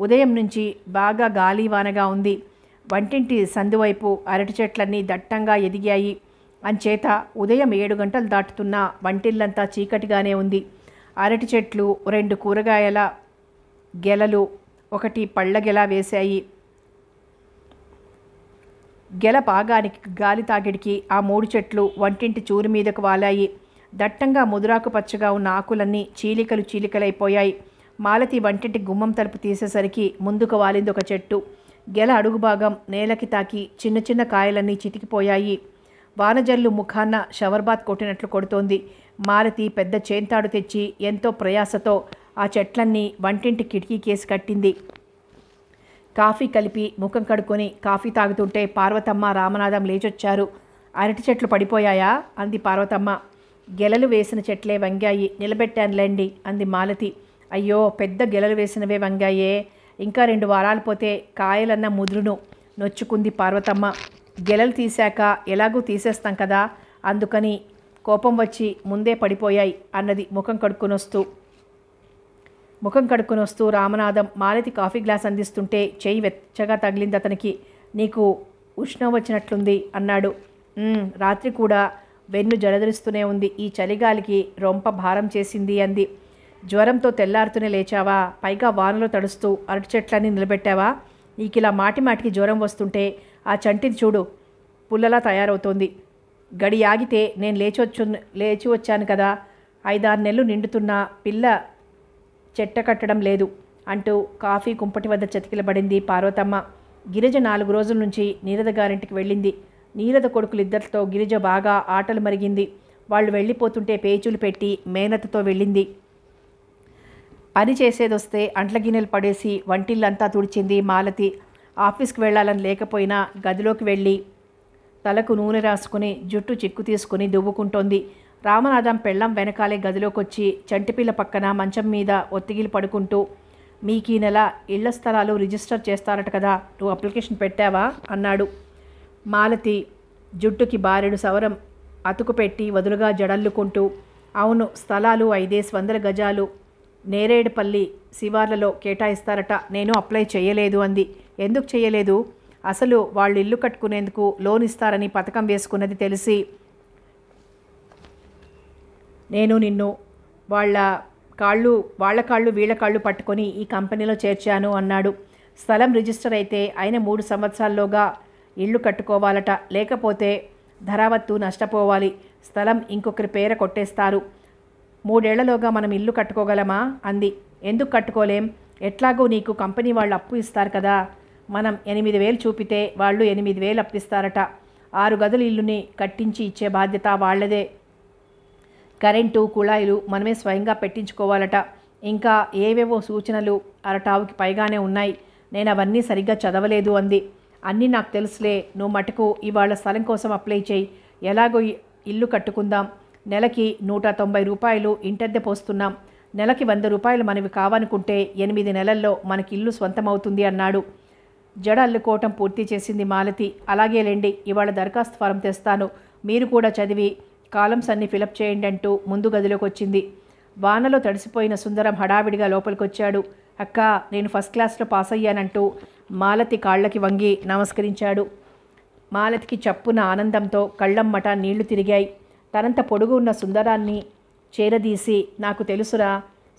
ఉదయం నుంచి బాగా గాలివానగా ఉంది వంటింటి సందువైపు అరటి చెట్లన్నీ దట్టంగా ఎదిగాయి అంచేత ఉదయం ఏడు గంటలు దాటుతున్న వంటిల్లంతా చీకటిగానే ఉంది అరటి చెట్లు రెండు కూరగాయల గెలలు ఒకటి పళ్ళ వేశాయి గెల పాగానికి గాలి తాగిడికి ఆ మూడు చెట్లు వంటింటి చూరు మీదకు వాలాయి దట్టంగా ముదురాకు పచ్చగా ఉన్న ఆకులన్నీ చీలికలు చీలికలైపోయాయి మాలతి వంటింటి గుమ్మం తలుపు తీసేసరికి ముందుకు వాలింది ఒక చెట్టు గెల అడుగు భాగం నేలకి తాకి చిన్న చిన్న కాయలన్నీ చితికిపోయాయి వానజల్లు ముఖాన్న షవర్బాత్ కొట్టినట్లు కొడుతోంది మాలతి పెద్ద చేంతాడు తెచ్చి ఎంతో ప్రయాసతో ఆ చెట్లన్నీ వంటింటి కిటికీ కేసు కట్టింది కాఫీ కలిపి ముఖం కడుక్కొని కాఫీ తాగుతుంటే పార్వతమ్మ రామనాథం లేచొచ్చారు అరటి చెట్లు పడిపోయాయా అంది పార్వతమ్మ గెలలు వేసిన చెట్లే వంగాయి నిలబెట్టానులేండి అంది మాలతి అయ్యో పెద్ద గెలలు వేసినవే వంగాయే ఇంకా రెండు వారాలు పోతే కాయలన్న ముదురును నొచ్చుకుంది పార్వతమ్మ గెలలు తీశాక ఎలాగూ తీసేస్తాం కదా అందుకని కోపం వచ్చి ముందే పడిపోయాయి అన్నది ముఖం కడుక్కునొస్తూ ముఖం కడుక్కుని వస్తూ రామనాథం మాలతి కాఫీ గ్లాస్ అందిస్తుంటే చేయి వెచ్చగా తగిలింది అతనికి నీకు ఉష్ణం వచ్చినట్లుంది అన్నాడు రాత్రి కూడా వెన్ను జలదరిస్తూనే ఉంది ఈ చలిగాలికి రొంప భారం చేసింది అంది జ్వరంతో తెల్లారుతూనే లేచావా పైగా వానలో తడుస్తూ అరటి చెట్లన్నీ నిలబెట్టావా నీకు ఇలా మాటి మాటికి జ్వరం వస్తుంటే ఆ చంటిని చూడు పుల్లలా తయారవుతోంది గడి ఆగితే నేను లేచి వచ్చు లేచి వచ్చాను కదా ఐదారు నెలలు నిండుతున్న పిల్ల చెట్ట కట్టడం లేదు అంటూ కాఫీ కుంపటి వద్ద చతికిలబడింది పార్వతమ్మ గిరిజ నాలుగు రోజుల నుంచి నీరద గారింటికి వెళ్ళింది నీరద కొడుకులిద్దరితో గిరిజ బాగా ఆటలు మరిగింది వాళ్ళు వెళ్ళిపోతుంటే పేచులు పెట్టి మేనతతో వెళ్ళింది పని చేసేదొస్తే అంట్ల గిన్నెలు పడేసి వంటిల్లంతా తుడిచింది మాలతి ఆఫీస్కి వెళ్ళాలని లేకపోయినా గదిలోకి వెళ్ళి తలకు నూనె రాసుకుని జుట్టు చిక్కు తీసుకుని దువ్వుకుంటోంది రామనాథం పెళ్ళం వెనకాలే గదిలోకొచ్చి చంటిపిల్ల పక్కన మంచం మీద ఒత్తిగిలి పడుకుంటూ మీకు ఈ నెల ఇళ్ల స్థలాలు రిజిస్టర్ చేస్తారట కదా నువ్వు అప్లికేషన్ పెట్టావా అన్నాడు మాలతి జుట్టుకి బారెడు సవరం అతుకుపెట్టి వదులుగా జడల్లుకుంటూ అవును స్థలాలు ఐదేసి వందల గజాలు నేరేడుపల్లి శివార్లలో కేటాయిస్తారట నేను అప్లై చేయలేదు అంది ఎందుకు చేయలేదు అసలు వాళ్ళు ఇల్లు కట్టుకునేందుకు లోన్ ఇస్తారని పథకం వేసుకున్నది తెలిసి నేను నిన్ను వాళ్ళ కాళ్ళు వాళ్ళ కాళ్ళు వీళ్ళ కాళ్ళు పట్టుకొని ఈ కంపెనీలో చేర్చాను అన్నాడు స్థలం రిజిస్టర్ అయితే ఆయన మూడు సంవత్సరాల్లోగా ఇల్లు కట్టుకోవాలట లేకపోతే ధరావత్తు నష్టపోవాలి స్థలం ఇంకొకరి పేర కొట్టేస్తారు మూడేళ్లలోగా మనం ఇల్లు కట్టుకోగలమా అంది ఎందుకు కట్టుకోలేం ఎట్లాగో నీకు కంపెనీ వాళ్ళు అప్పు ఇస్తారు కదా మనం ఎనిమిది వేలు చూపితే వాళ్ళు ఎనిమిది వేలు అప్పిస్తారట ఆరు గదుల ఇల్లుని కట్టించి ఇచ్చే బాధ్యత వాళ్ళదే కరెంటు కుళాయిలు మనమే స్వయంగా పెట్టించుకోవాలట ఇంకా ఏవేవో సూచనలు అరటావుకి పైగానే ఉన్నాయి నేను అవన్నీ సరిగ్గా చదవలేదు అంది అన్నీ నాకు తెలుసులే నువ్వు మటుకు ఇవాళ స్థలం కోసం అప్లై చేయి ఎలాగో ఇల్లు కట్టుకుందాం నెలకి నూట తొంభై రూపాయలు ఇంటద్దె పోస్తున్నాం నెలకి వంద రూపాయలు మనవి కావనుకుంటే ఎనిమిది నెలల్లో మనకి ఇల్లు సొంతమవుతుంది అన్నాడు జడ అల్లుకోవటం పూర్తి చేసింది మాలతి అలాగేలేండి ఇవాళ దరఖాస్తు ఫారం తెస్తాను మీరు కూడా చదివి కాలమ్స్ అన్ని ఫిలప్ చేయండి అంటూ ముందు గదిలోకి వచ్చింది వానలో తడిసిపోయిన సుందరం హడావిడిగా లోపలికొచ్చాడు అక్క నేను ఫస్ట్ క్లాస్లో పాస్ అయ్యానంటూ మాలతి కాళ్ళకి వంగి నమస్కరించాడు మాలతికి చప్పున ఆనందంతో కళ్ళమ్మట నీళ్లు తిరిగాయి తనంత పొడుగు ఉన్న సుందరాన్ని చేరదీసి నాకు తెలుసురా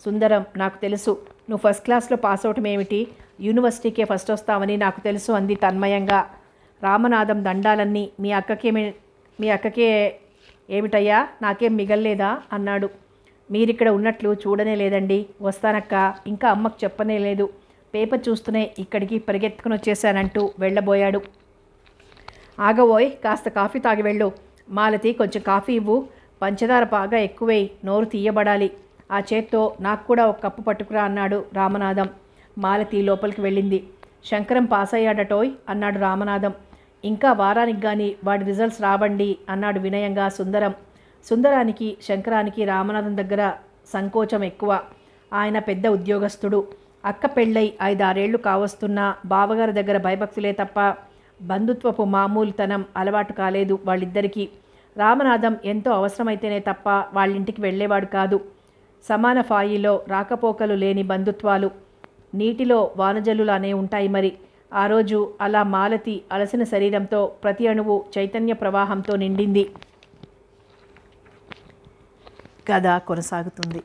సుందరం నాకు తెలుసు నువ్వు ఫస్ట్ క్లాస్లో పాస్ అవటం ఏమిటి యూనివర్సిటీకే ఫస్ట్ వస్తావని నాకు తెలుసు అంది తన్మయంగా రామనాథం దండాలన్నీ మీ అక్కకే మీ అక్కకే ఏమిటయ్యా నాకేం మిగల్లేదా అన్నాడు మీరిక్కడ ఉన్నట్లు చూడనే లేదండి వస్తానక్క ఇంకా అమ్మకు చెప్పనే లేదు పేపర్ చూస్తూనే ఇక్కడికి పరిగెత్తుకుని వచ్చేశానంటూ వెళ్ళబోయాడు ఆగబోయ్ కాస్త కాఫీ తాగి వెళ్ళు మాలతి కొంచెం కాఫీ ఇవ్వు పంచదార బాగా ఎక్కువై నోరు తీయబడాలి ఆ చేత్తో నాకు కూడా ఒక కప్పు పట్టుకురా అన్నాడు రామనాథం మాలతి లోపలికి వెళ్ళింది శంకరం పాస్ అయ్యాడటోయ్ అన్నాడు రామనాథం ఇంకా వారానికి కానీ వాడి రిజల్ట్స్ రావండి అన్నాడు వినయంగా సుందరం సుందరానికి శంకరానికి రామనాథన్ దగ్గర సంకోచం ఎక్కువ ఆయన పెద్ద ఉద్యోగస్తుడు అక్క పెళ్ళై ఐదారేళ్లు కావస్తున్నా బావగారి దగ్గర భయభక్తులే తప్ప బంధుత్వపు మామూలుతనం అలవాటు కాలేదు వాళ్ళిద్దరికీ రామనాథం ఎంతో అవసరమైతేనే తప్ప వాళ్ళింటికి వెళ్ళేవాడు కాదు సమాన ఫాయిలో రాకపోకలు లేని బంధుత్వాలు నీటిలో అనే ఉంటాయి మరి ఆ రోజు అలా మాలతి అలసిన శరీరంతో ప్రతి అణువు చైతన్య ప్రవాహంతో నిండింది కథ కొనసాగుతుంది